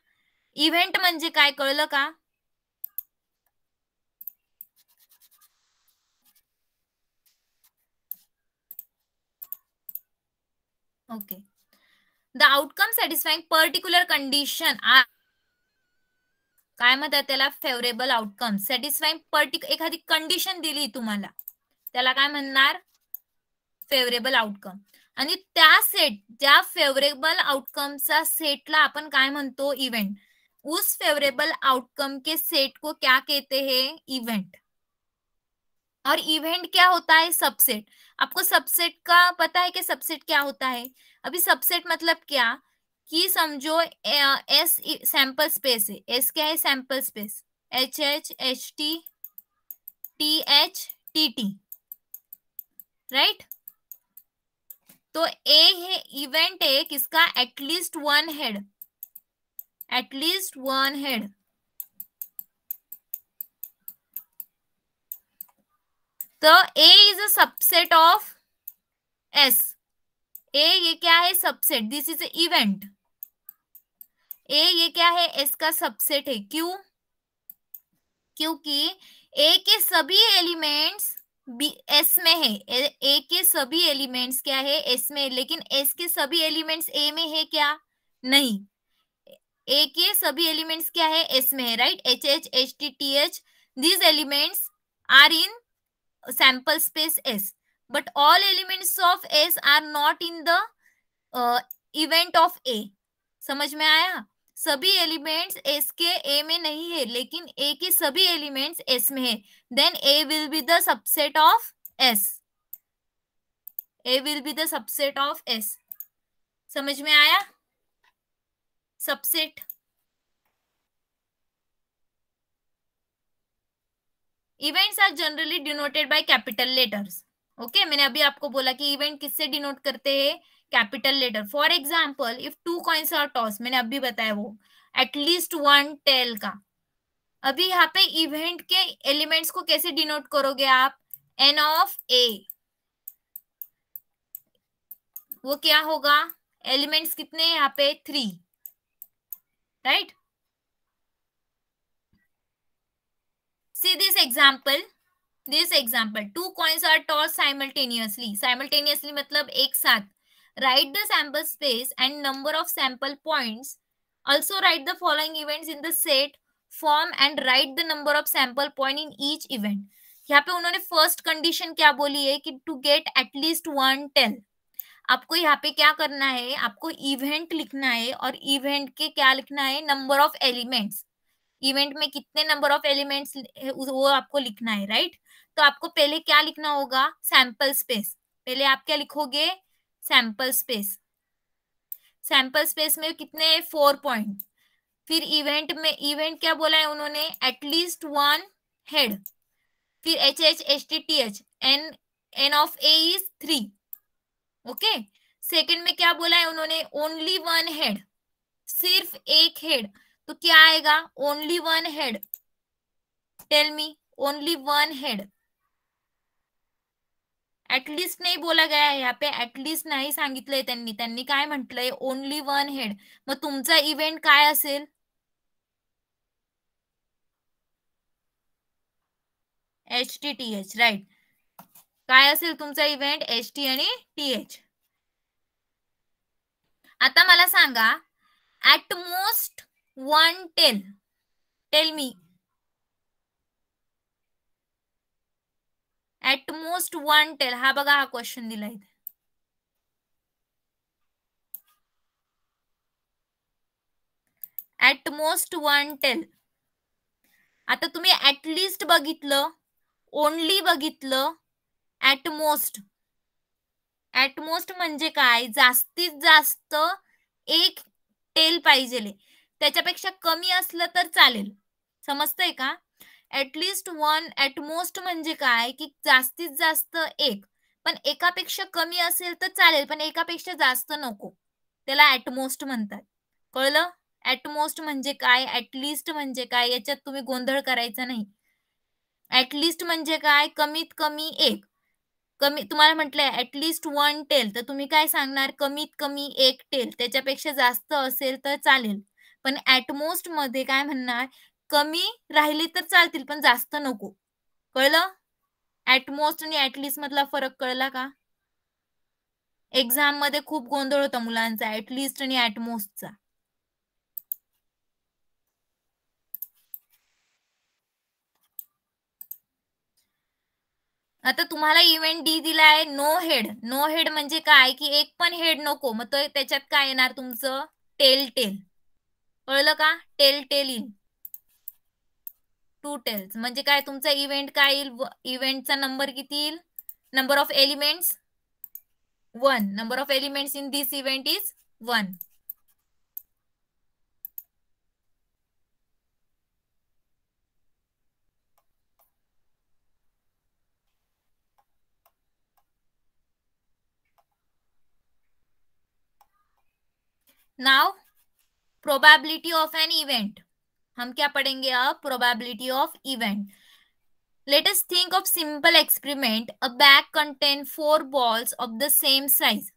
इव्हेंट म्हणजे काय कळलं का okay the outcome satisfying particular condition are favourable outcome satisfying particular एखी कंडीशन दी तुम्हारा फेवरेबल आउटकम आणि सेट ज्या फेवरेबल आउटकम सेटला उस फेवरेबल आउटकम के सेट को क्या कहते हैं इवेंट और इवेंट क्या होता है सबसेट आपको सबसेट का पता है कि सबसेट क्या होता है अभी सबसेट मतलब क्या कि समझो एस सैंपल स्पेस है एस क्या है sample space H H H T T H T T right तो ए है इवेंट ए किसका at least one head at least one head तो A is a subset of S A ये क्या है subset this is event A ये क्या है इसका सबसेट है क्यों क्योंकि ए के सभी एलिमेंट्स बी एस में है ए के सभी एलिमेंट्स क्या है एस में लेकिन एस के सभी एलिमेंट्स ए में है क्या नहीं ए के सभी एलिमेंट्स क्या है एस में है right H H H T T H these elements are in sample space S but all elements of S are not in the event of A समझ में आया सभी एलिमेंट्स एस के ए में नहीं है लेकिन ए के सभी एलिमेंट्स एस में है then A will be the subset of S A will be the subset of S समझ में आया subset events are generally denoted by capital letters okay मैंने अभी आपको बोला कि इवेंट किससे डिनोट करते हैं capital letter for example if two coins are toss मैंने अभी बताया वो एटलीस्ट वन टेल का अभी यहाँ पे इवेंट के एलिमेंट्स को कैसे डिनोट करोगे आप एन ऑफ ए वो क्या होगा एलिमेंट्स कितने यहाँ पे three right see this example this example two coins are toss simultaneously simultaneously मतलब एक साथ write the sample space and number of sample points also write the following events in the set form and write the number of sample point in each event यहाँ पे उन्होंने first condition क्या बोली है कि to get at least one tail आपको यहाँ पे क्या करना है आपको इवेंट लिखना है और इवेंट के क्या लिखना है नंबर ऑफ एलिमेंट्स इवेंट में कितने नंबर ऑफ एलिमेंट्स वो आपको लिखना है राइट right? तो आपको पहले क्या लिखना होगा सैंपल स्पेस पहले आप क्या लिखोगे सैंपल स्पेस सैंपल स्पेस में कितने फोर पॉइंट फिर इवेंट में इवेंट क्या बोला है उन्होंने एटलीस्ट वन हेड फिर H H H T T H N N of A is three okay second में क्या बोला है उन्होंने ओनली वन हेड सिर्फ एक हेड तो क्या आएगा only one head tell me only one head at least नाही बोला गया यहाँ पे ऍटलिस्ट नाही सांगितलंय त्यांनी त्यांनी काय म्हटलंय ओनली वन हेड मग तुमचा इव्हेंट काय असेल H T T H right काय असेल तुमचा इव्हेंट एच टी आणि टी एच आता मला सांगा at most one tail tell me at most one tail हा बघा हा क्वेश्चन दिला इथे मोस्ट वन टेल आता तुम्ही ऍटलिस्ट बघितलं ओनली बघितलं ऍट मोस्ट म्हणजे काय जास्तीत जास्त एक टेल पाहिजे त्याच्यापेक्षा कमी असलं तर चालेल समजतंय का ऍटलिस्ट वन ऍटमोस्ट म्हणजे काय की जास्तीत जास्त एक पण एकापेक्षा कमी असेल तर चालेल पण एकापेक्षा जास्त नको त्याला ऍटमोस्ट म्हणतात कळलं ऍटमोस्ट म्हणजे काय ऍटलिस्ट म्हणजे काय याच्यात तुम्ही गोंधळ करायचा नाही ऍटलिस्ट म्हणजे काय कमीत कमी एक कमी तुम्हाला म्हटलंय ऍटलिस्ट वन टेल तर तुम्ही काय सांगणार कमीत कमी एक टेल त्याच्यापेक्षा जास्त असेल तर चालेल पण ऍटमोस्ट मध्ये काय म्हणणार कमी राहिली तर चालतील पण जास्त नको कळलं ऍटमोस्ट आणि ऍटलिस्ट मधला फरक कळला का एक्झाम मध्ये खूप गोंधळ होता मुलांचा ऍटलिस्ट आणि ऍटमोस्टचा आता तुम्हाला इव्हेंट डी दिला आहे नो हेड नो हेड म्हणजे काय की एक पण हेड नको मग तो त्याच्यात काय येणार तुमचं टेल टेल कळलं का tail tail in two tails म्हणजे काय तुमचा इव्हेंट काय येईल इव्हेंटचा नंबर किती येईल number of elements one number of elements in this event is one now probability of an event हम क्या पढ़ेंगे अब probability of event let's think of simple experiment a bag contain four balls of the same size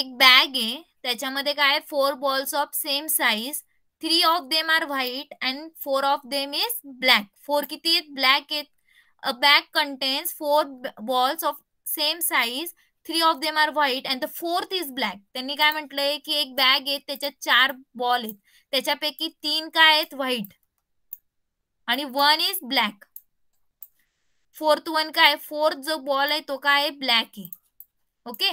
एक bag है त्याच्यामध्ये काय four balls of same size three of them are white and four of them is black four किती आहेत black आहेत a bag contains four balls of same size three of them are white and the fourth is black त्यांनी काय म्हटलंय की एक bag आहे त्याच्यात चार बॉल आहेत त्याच्यापैकी तीन काय आहेत व्हाईट आणि one is black fourth one काय फोर्थ जो बॉल आहे तो काय आहे ब्लॅक आहे okay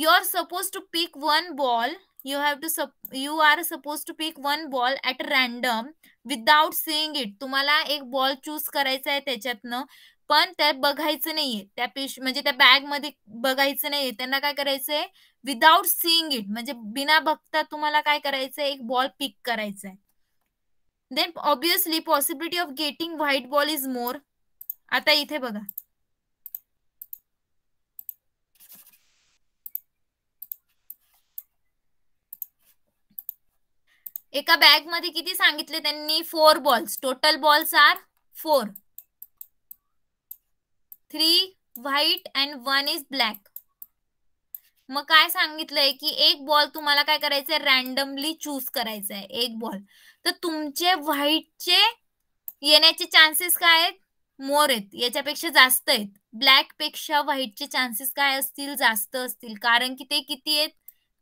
you are suppose to pick one ball you have to you are suppose to pick one ball at random without seeing it तुम्हाला एक ball choose करायचा आहे त्याच्यातनं पण त्या बघायचं नाहीये त्या पिश म्हणजे त्या बॅग मध्ये बघायचं नाहीये त्यांना काय करायचंय विदाउट सीइंग इट म्हणजे बिना बघता तुम्हाला काय करायचंय एक बॉल पिक करायचा आहे then obviously possibility of getting white ball is more आता इथे बघा एका बॅग मध्ये किती सांगितले त्यांनी four balls total balls are four three white and one is black मग काय सांगितलंय की एक बॉल तुम्हाला काय करायचंय रॅन्डमली चूज करायचा आहे एक बॉल तर तुमचे व्हाईटचे येण्याचे चान्सेस काय आहेत मोर आहेत याच्यापेक्षा जास्त आहेत ब्लॅक पेक्षा व्हाईटचे चान्सेस काय असतील जास्त असतील कारण की ते किती आहेत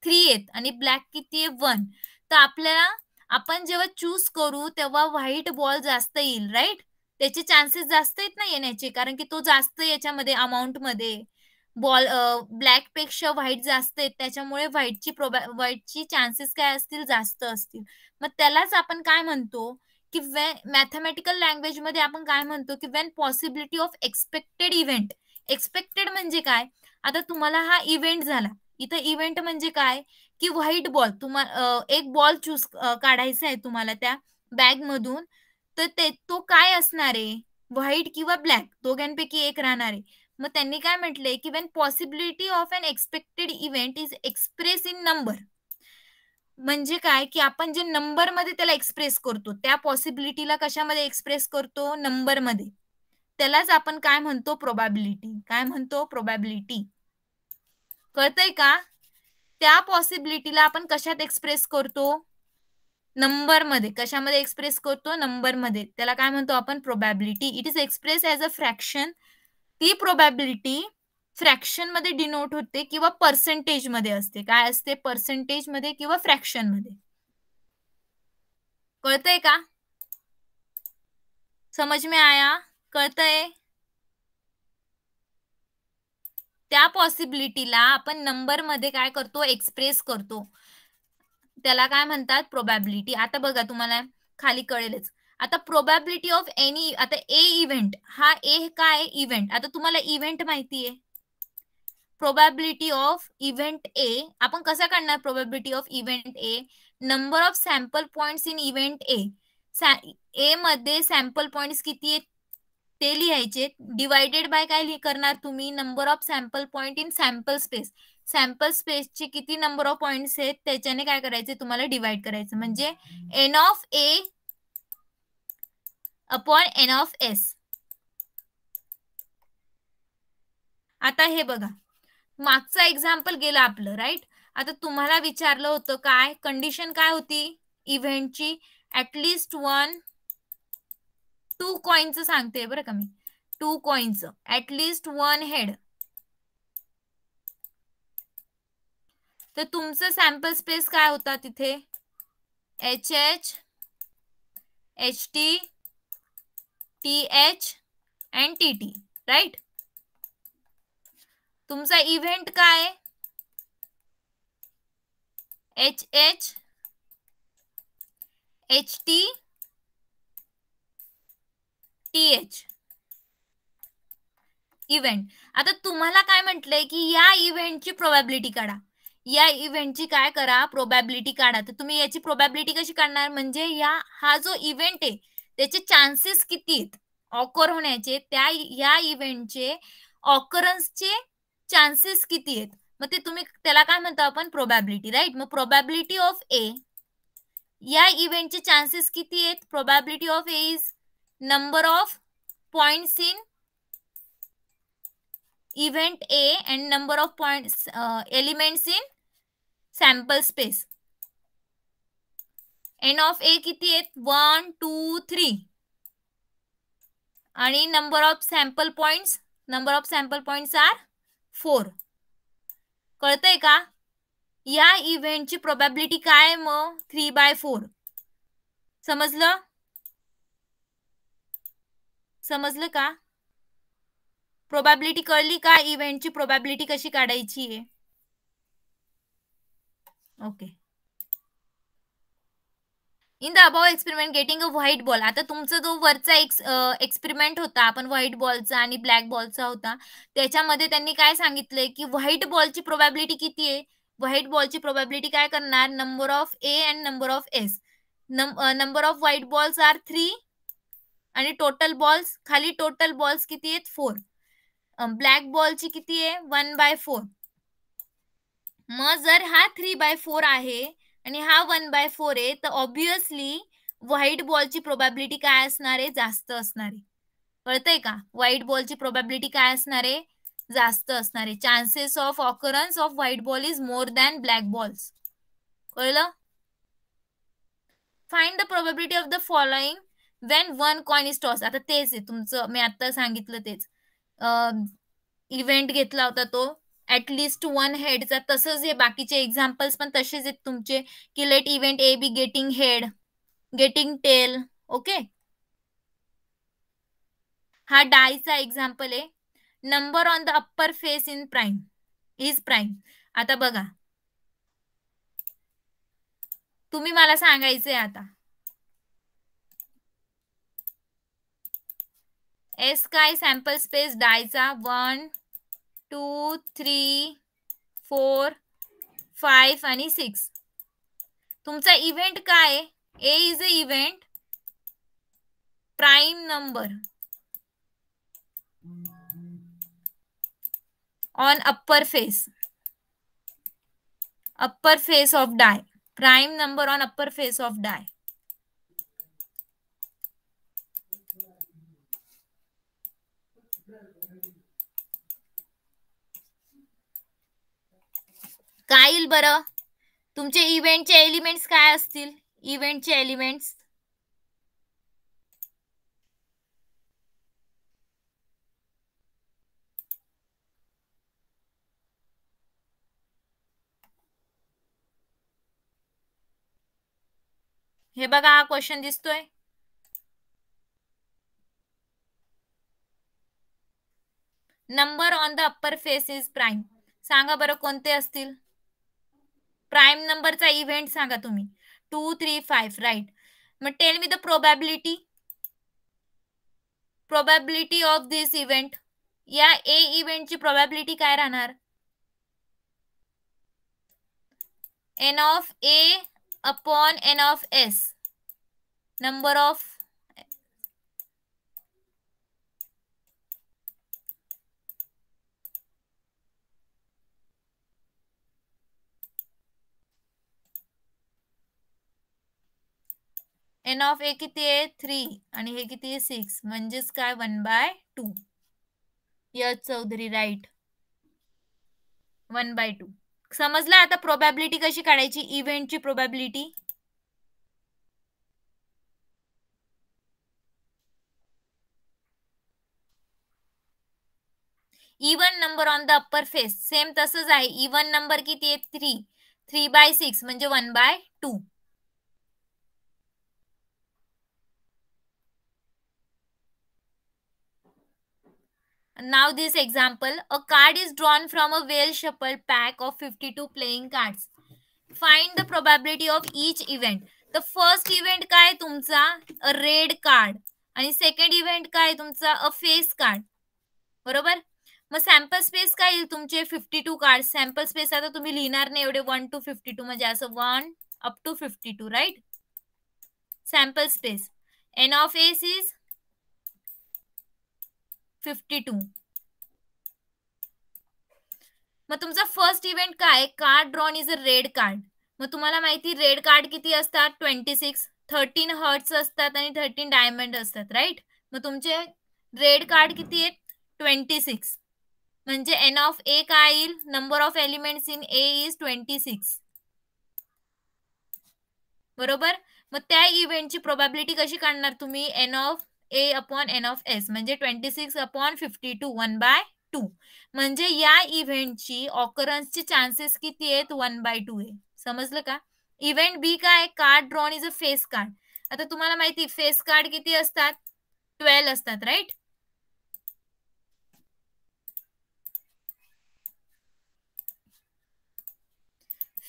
थ्री आहेत आणि ब्लॅक किती आहे वन तर आपल्याला आपण जेव्हा चूज करू तेव्हा व्हाईट बॉल जास्त येईल राईट त्याचे चान्सेस जास्त आहेत ना येण्याचे कारण की तो जास्त याच्यामध्ये मध्ये बॉल ब्लॅक पेक्षा व्हाईट जास्त आहेत त्याच्यामुळे व्हाईटची प्रोबॅ व्हाईटची चान्सेस काय असतील जास्त असतील मग त्यालाच आपण काय म्हणतो की वे मॅथमॅटिकल मध्ये आपण काय म्हणतो की when possibility of expected event expected म्हणजे काय आता तुम्हाला हा इव्हेंट झाला इथं इव्हेंट म्हणजे काय की व्हाईट बॉल तुम्हाला एक बॉल चूज काढायचा आहे तुम्हाला त्या बॅग मधून तर ते तो काय असणार आहे व्हाईट किंवा ब्लॅक दोघांपैकी एक राहणार आहे मग त्यांनी काय म्हटलंय की when possibility of an expected event is express in number म्हणजे काय की आपण जे नंबर मध्ये त्याला एक्सप्रेस करतो त्या पॉसिबिलिटीला कशामध्ये एक्सप्रेस करतो नंबर मध्ये त्यालाच आपण काय म्हणतो प्रोबॅबिलिटी काय म्हणतो प्रोबॅबिलिटी कळतंय का त्या पॉसिबिलिटीला आपण कशात एक्सप्रेस करतो नंबरमध्ये कशामध्ये एक्सप्रेस करतो नंबरमध्ये त्याला काय म्हणतो आपण probability it is express as a fraction ती प्रोबॅबिलिटी फ्रॅक्शन मध्ये डिनोट होते किंवा पर्सेंटेज मध्ये असते काय असते पर्सेंटेज मध्ये किंवा फ्रॅक्शन मध्ये कळतंय का समज में आया कळतंय त्या पॉसिबिलिटीला आपण नंबरमध्ये काय करतो एक्सप्रेस करतो त्याला काय म्हणतात प्रोबॅबिलिटी आता बघा तुम्हाला खाली कळेलच आता प्रोबॅबिलिटी ऑफ एनी आता ए इव्हेंट हा ए काय इव्हेंट आता तुम्हाला इव्हेंट माहिती आहे प्रोबॅबिलिटी ऑफ इव्हेंट ए आपण कसं काढणार probability of event A number of sample point in event A A मध्ये सॅम्पल पॉइंट्स किती आहेत ते लिहायचे डिवायडेड बाय काय करणार तुम्ही number of sample point in sample space sample स्पेसचे किती नंबर ऑफ पॉइंट्स आहेत त्याच्याने काय करायचे तुम्हाला डिवाइड करायचं म्हणजे N of A upon N of S आता हे बघा मागचं एक्झाम्पल गेलं आपलं राईट आता तुम्हाला विचारलं होतं काय कंडिशन काय होती इव्हेंटची ऍटलिस्ट वन टू कॉइनचं सांगते बरं का मी टू कॉइनचं ऍटलीस्ट वन हेड तर तुमचं सॅम्पल स्पेस काय होता तिथे H H H T T H and T T right तुमचा इव्हेंट काय H H H T T H event आता तुम्हाला काय म्हटलंय की या इव्हेंटची प्रोबॅबिलिटी काढा या इव्हेंटची काय करा प्रोबॅबिलिटी काढा तर तुम्ही याची प्रोबॅबिलिटी कशी काढणार म्हणजे या हा जो इव्हेंट आहे त्याचे चान्सेस किती आहेत ऑकर होण्याचे त्या या इव्हेंटचे ऑकरन्सचे चान्सेस किती आहेत मग ते तुम्ही त्याला काय म्हणतो आपण प्रोबॅबिलिटी राईट मग प्रोबॅबिलिटी ऑफ ए या इव्हेंटचे चान्सेस किती आहेत probability of A is number of point in event A and number of point elements in sample space N of A किती आहेत वन टू थ्री आणि number of sample points number of sample points are four कळतंय का या इव्हेंटची probability काय मग three by four समजलं समजलं का प्रोबॅबिलिटी कळली का इव्हेंटची प्रोबॅबिलिटी कशी काढायची आहे okay in the above experiment getting a white ball आता तुमचा जो वरचा एक्स एक्सपेरिमेंट होता आपण व्हाईट बॉलचा आणि ब्लॅक बॉलचा होता त्याच्यामध्ये त्यांनी काय सांगितलंय की व्हाईट बॉलची प्रोबॅबिलिटी किती आहे व्हाईट बॉलची प्रोबॅबिलिटी काय करणार number of A and number of S number of white balls are three आणि टोटल बॉल्स खाली टोटल बॉल्स किती आहेत फोर ब्लॅक बॉलची किती आहे वन बाय फोर मग जर हा थ्री बाय फोर आहे आणि हा वन बाय फोर आहे तर ऑब्विसली व्हाईट बॉलची प्रोबॅबिलिटी काय असणार आहे जास्त असणार आहे कळतंय का व्हाईट बॉलची प्रोबॅबिलिटी काय असणार आहे जास्त असणार आहे chances of occurrence of white ball is more than black balls कळलं find the probability of the following when one coin is toss आता तेच आहे तुमचं मी आता सांगितलं तेच इव्हेंट घेतला होता तो ऍटलिस्ट वन हेड़ चा तसंच हे बाकीचे एक्झाम्पल्स पण तसेच आहेत तुमचे की let event A be getting head getting tail okay हा डायचा एक्झाम्पल आहे number on the upper face in prime is prime आता बघा तुम्ही मला सांगायचंय आता एस काय सॅम्पल स्पेस डायचा one two three four five ah six तुम्हारा इव्हेंट का is a event prime number on upper face upper face of die prime number on upper face of die काय येईल तुमचे इव्हेंटचे एलिमेंट्स काय असतील इव्हेंटचे elements हे बघा हा क्वेश्चन दिसतोय number on the upper face is prime सांगा बरं कोणते असतील प्राईम नंबरचा इव्हेंट सांगा तुम्ही टू थ्री फाईव्ह राईट मग tell me the probability probability of this event या ए इव्हेंटची प्रोबॅबिलिटी काय राहणार N of A upon N of S number of N of A किती आहे थ्री आणि हे किती आहे सिक्स म्हणजेच काय one by two Yash Chaudhary right one by two समजलं आता प्रोबॅबिलिटी कशी काढायची इव्हेंटची probability even number on the upper face same तसंच आहे इवन नंबर किती आहे थ्री थ्री बाय सिक्स म्हणजे one by two now this example a card is drawn from a well shuffle pack of fifty two playing cards. Find the probability of each event तर first event काय तुमचा अ red card आणि second event काय तुमचा अ face card बरोबर मग sample space काय येईल तुमचे fifty two card sample space आता तुम्ही लिहिणार नाही एवढे वन टू फिफ्टी टू म्हणजे असं one up to fifty two right sample space N of S is fifty two मग तुमचा फर्स्ट इव्हेंट काय card drawn is a red card मग तुम्हाला माहिती रेड कार्ड किती असतात ट्वेंटी सिक्स थर्टीन हर्ट्स असतात आणि थर्टीन डायमंड असतात राईट मग तुमचे रेड कार्ड किती आहेत ट्वेंटी सिक्स म्हणजे एन ऑफ ए काय येईल number of elements in A is twenty six बरोबर मग त्या इव्हेंटची प्रोबॅबिलिटी कशी काढणार तुम्ही N of A upon N of S म्हणजे twenty six upon fifty two one by two म्हणजे या इव्हेंटची ऑकरन्सची चान्सेस किती आहेत वन बाय टू आहे समजलं का इव्हेंट बी काय card drawn is a face card आता तुम्हाला माहिती फेस कार्ड किती असतात ट्वेल्व असतात राईट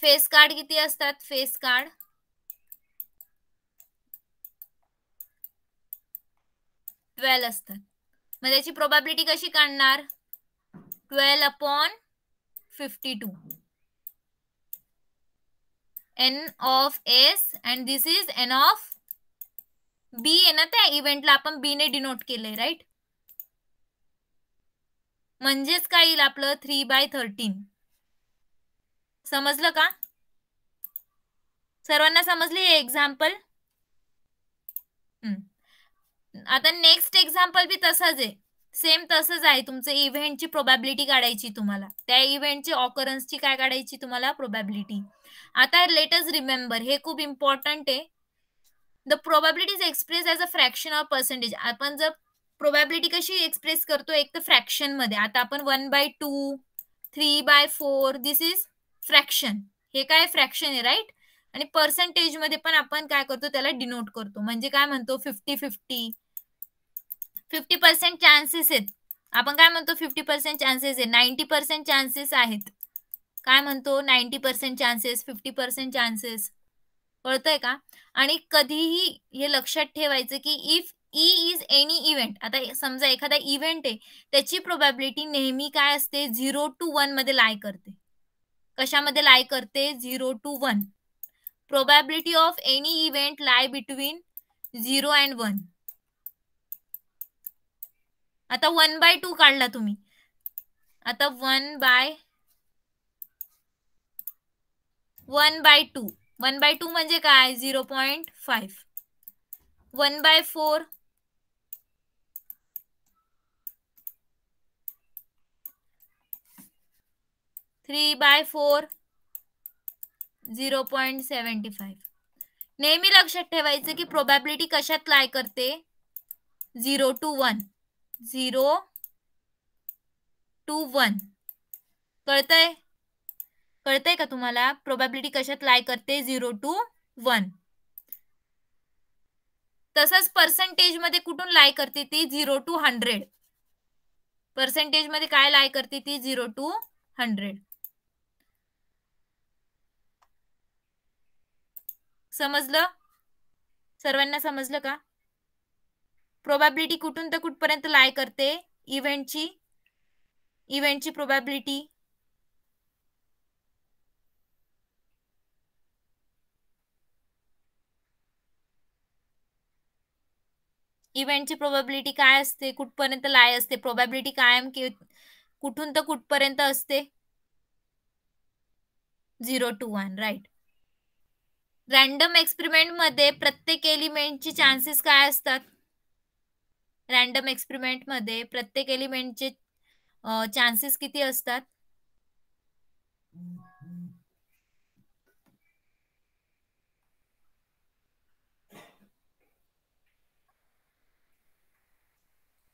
फेस कार्ड किती असतात फेस कार्ड ट्वेल्व असतात मग त्याची प्रोबॅबिलिटी कशी काढणार twelve upon fifty two N of S and this is N of B आहे ना त्या इव्हेंटला आपण बी ने डिनोट केलंय राईट म्हणजेच काय येईल आपलं थ्री बाय थर्टीन समजलं का सर्वांना समजले हे एक्झाम्पल आता नेक्स्ट एक्झाम्पल बी तसाच आहे सेम तसंच आहे तुमचं इव्हेंटची प्रोबॅबिलिटी काढायची तुम्हाला त्या इव्हेंटची ऑकरन्सची काय काढायची तुम्हाला प्रोबॅबिलिटी आता लेटस्ट रिमेंबर हे खूप इम्पॉर्टंट आहे the probability is express as a fraction of percentage आपण जर प्रोबॅबिलिटी कशी एक्सप्रेस करतो एक तर फ्रॅक्शन मध्ये आता आपण one by two three by four this is fraction हे काय फ्रॅक्शन आहे राईट आणि मध्ये पण आपण काय करतो त्याला डिनोट करतो म्हणजे काय म्हणतो fifty fifty fifty percent chances आहेत आपण काय म्हणतो फिफ्टी पर्सेंट चान्सेस आहे नाईन्टी पर्सेंट चान्सेस आहेत काय म्हणतो ninety percent chances fifty percent chances कळतंय का आणि कधीही हे लक्षात ठेवायचं की if E is any event आता समजा एखादा इव्हेंट आहे त्याची प्रोबॅबिलिटी नेहमी काय असते झिरो टू वन मध्ये लाय करते कशामध्ये लाय करते zero to one probability of any event lie between zero and one आता वन बाय टू काढला तुम्ही आता one by one by two one by two म्हणजे काय zero point five one by four three by four zero point seventy five नेहमी लक्षात ठेवायचं की प्रोबॅबिलिटी कशात लाय करते zero to one zero to one कळतंय कळतंय का तुम्हाला प्रोबॅबिलिटी कशात लाय करते झिरो टू वन तसंच पर्सेंटेज मध्ये कुठून लाय करते ती झिरो टू हंड्रेड पर्सेंटेज मध्ये काय लाय करते ती झिरो टू हंड्रेड समजलं सर्वांना समजलं का प्रोबॅबिलिटी कुठून तर कुठपर्यंत लाय करते इव्हेंटची इव्हेंटची प्रोबॅबिलिटी इव्हेंटची प्रोबॅबिलिटी काय असते कुठपर्यंत लाय असते प्रोबॅबिलिटी कायम कुठून तर कुठपर्यंत असते zero to one right random मध्ये प्रत्येक एलिमेंटची चान्सेस काय असतात रॅन्डम मध्ये प्रत्येक एलिमेंटचे चान्सेस किती असतात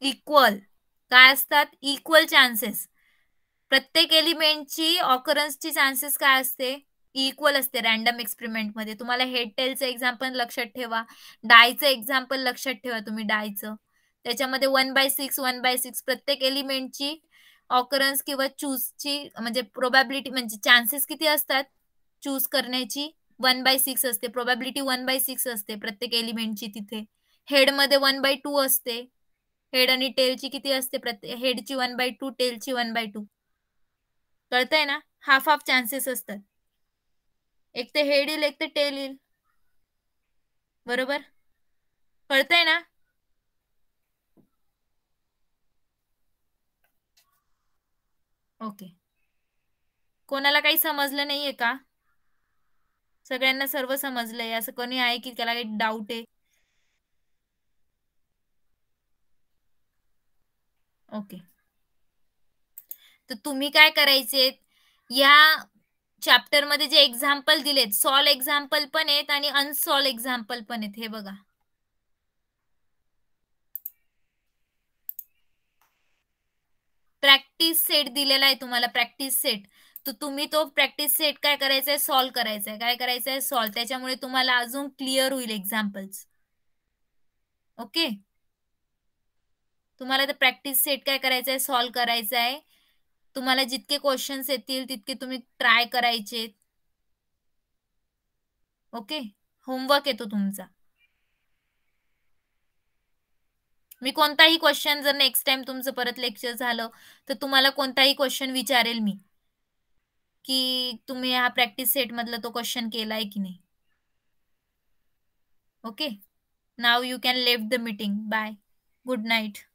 इक्वल काय असतात इक्वल चान्सेस प्रत्येक एलिमेंटची ऑकरन्सची चान्सेस काय असते इक्वल असते रॅन्डम मध्ये तुम्हाला हेड टेलचं एक्झाम्पल लक्षात ठेवा डायचं एक्झाम्पल लक्षात ठेवा तुम्ही डायचं त्याच्यामध्ये one by six one by six प्रत्येक एलिमेंटची ऑकरन्स किंवा चूजची म्हणजे प्रोबॅबिलिटी म्हणजे चान्सेस किती असतात चूज करण्याची वन बाय सिक्स असते प्रोबॅबिलिटी वन बाय सिक्स असते प्रत्येक एलिमेंटची तिथे हेडमध्ये वन बाय टू असते हेड आणि टेलची किती असते प्रत्येक हेडची वन बाय टू टेलची वन बाय टू कळतंय ना हाफ हाफ चान्सेस असतात एक ते हेड येईल एक ते टेल येईल बरोबर कळतंय ना ओके कोणाला काही समजलं नाहीये का सगळ्यांना सर्व समजलंय असं कोणी आहे की त्याला काही डाऊट आहे ओके तर तुम्ही काय करायचे या चॅप्टरमध्ये जे एक्झाम्पल दिलेत सॉल्व एक्झाम्पल पण आहेत आणि अनसॉल्व एक्झाम्पल पण आहेत हे बघा प्रॅक्टिस सेट दिलेला आहे तुम्हाला प्रॅक्टिस सेट तर तुम्ही तो प्रॅक्टिस सेट काय करायचा आहे सॉल्व्ह करायचा आहे काय करायचं आहे सॉल्व्ह त्याच्यामुळे तुम्हाला अजून क्लिअर होईल एक्झाम्पल्स ओके तुम्हाला तर प्रॅक्टिस सेट काय करायचं आहे सॉल्व्ह करायचं आहे तुम्हाला जितके क्वेश्चन्स येतील तितके तुम्ही ट्राय करायचे ओके होमवर्क येतो तुमचा मी कोणताही क्वेश्चन जर नेक्स्ट टाइम तुमचं परत लेक्चर झालं तर तुम्हाला कोणताही क्वेश्चन विचारेल मी की तुम्ही हा प्रॅक्टिस सेट मधला तो क्वेश्चन केलाय की नाही okay now you can left the meeting bye good night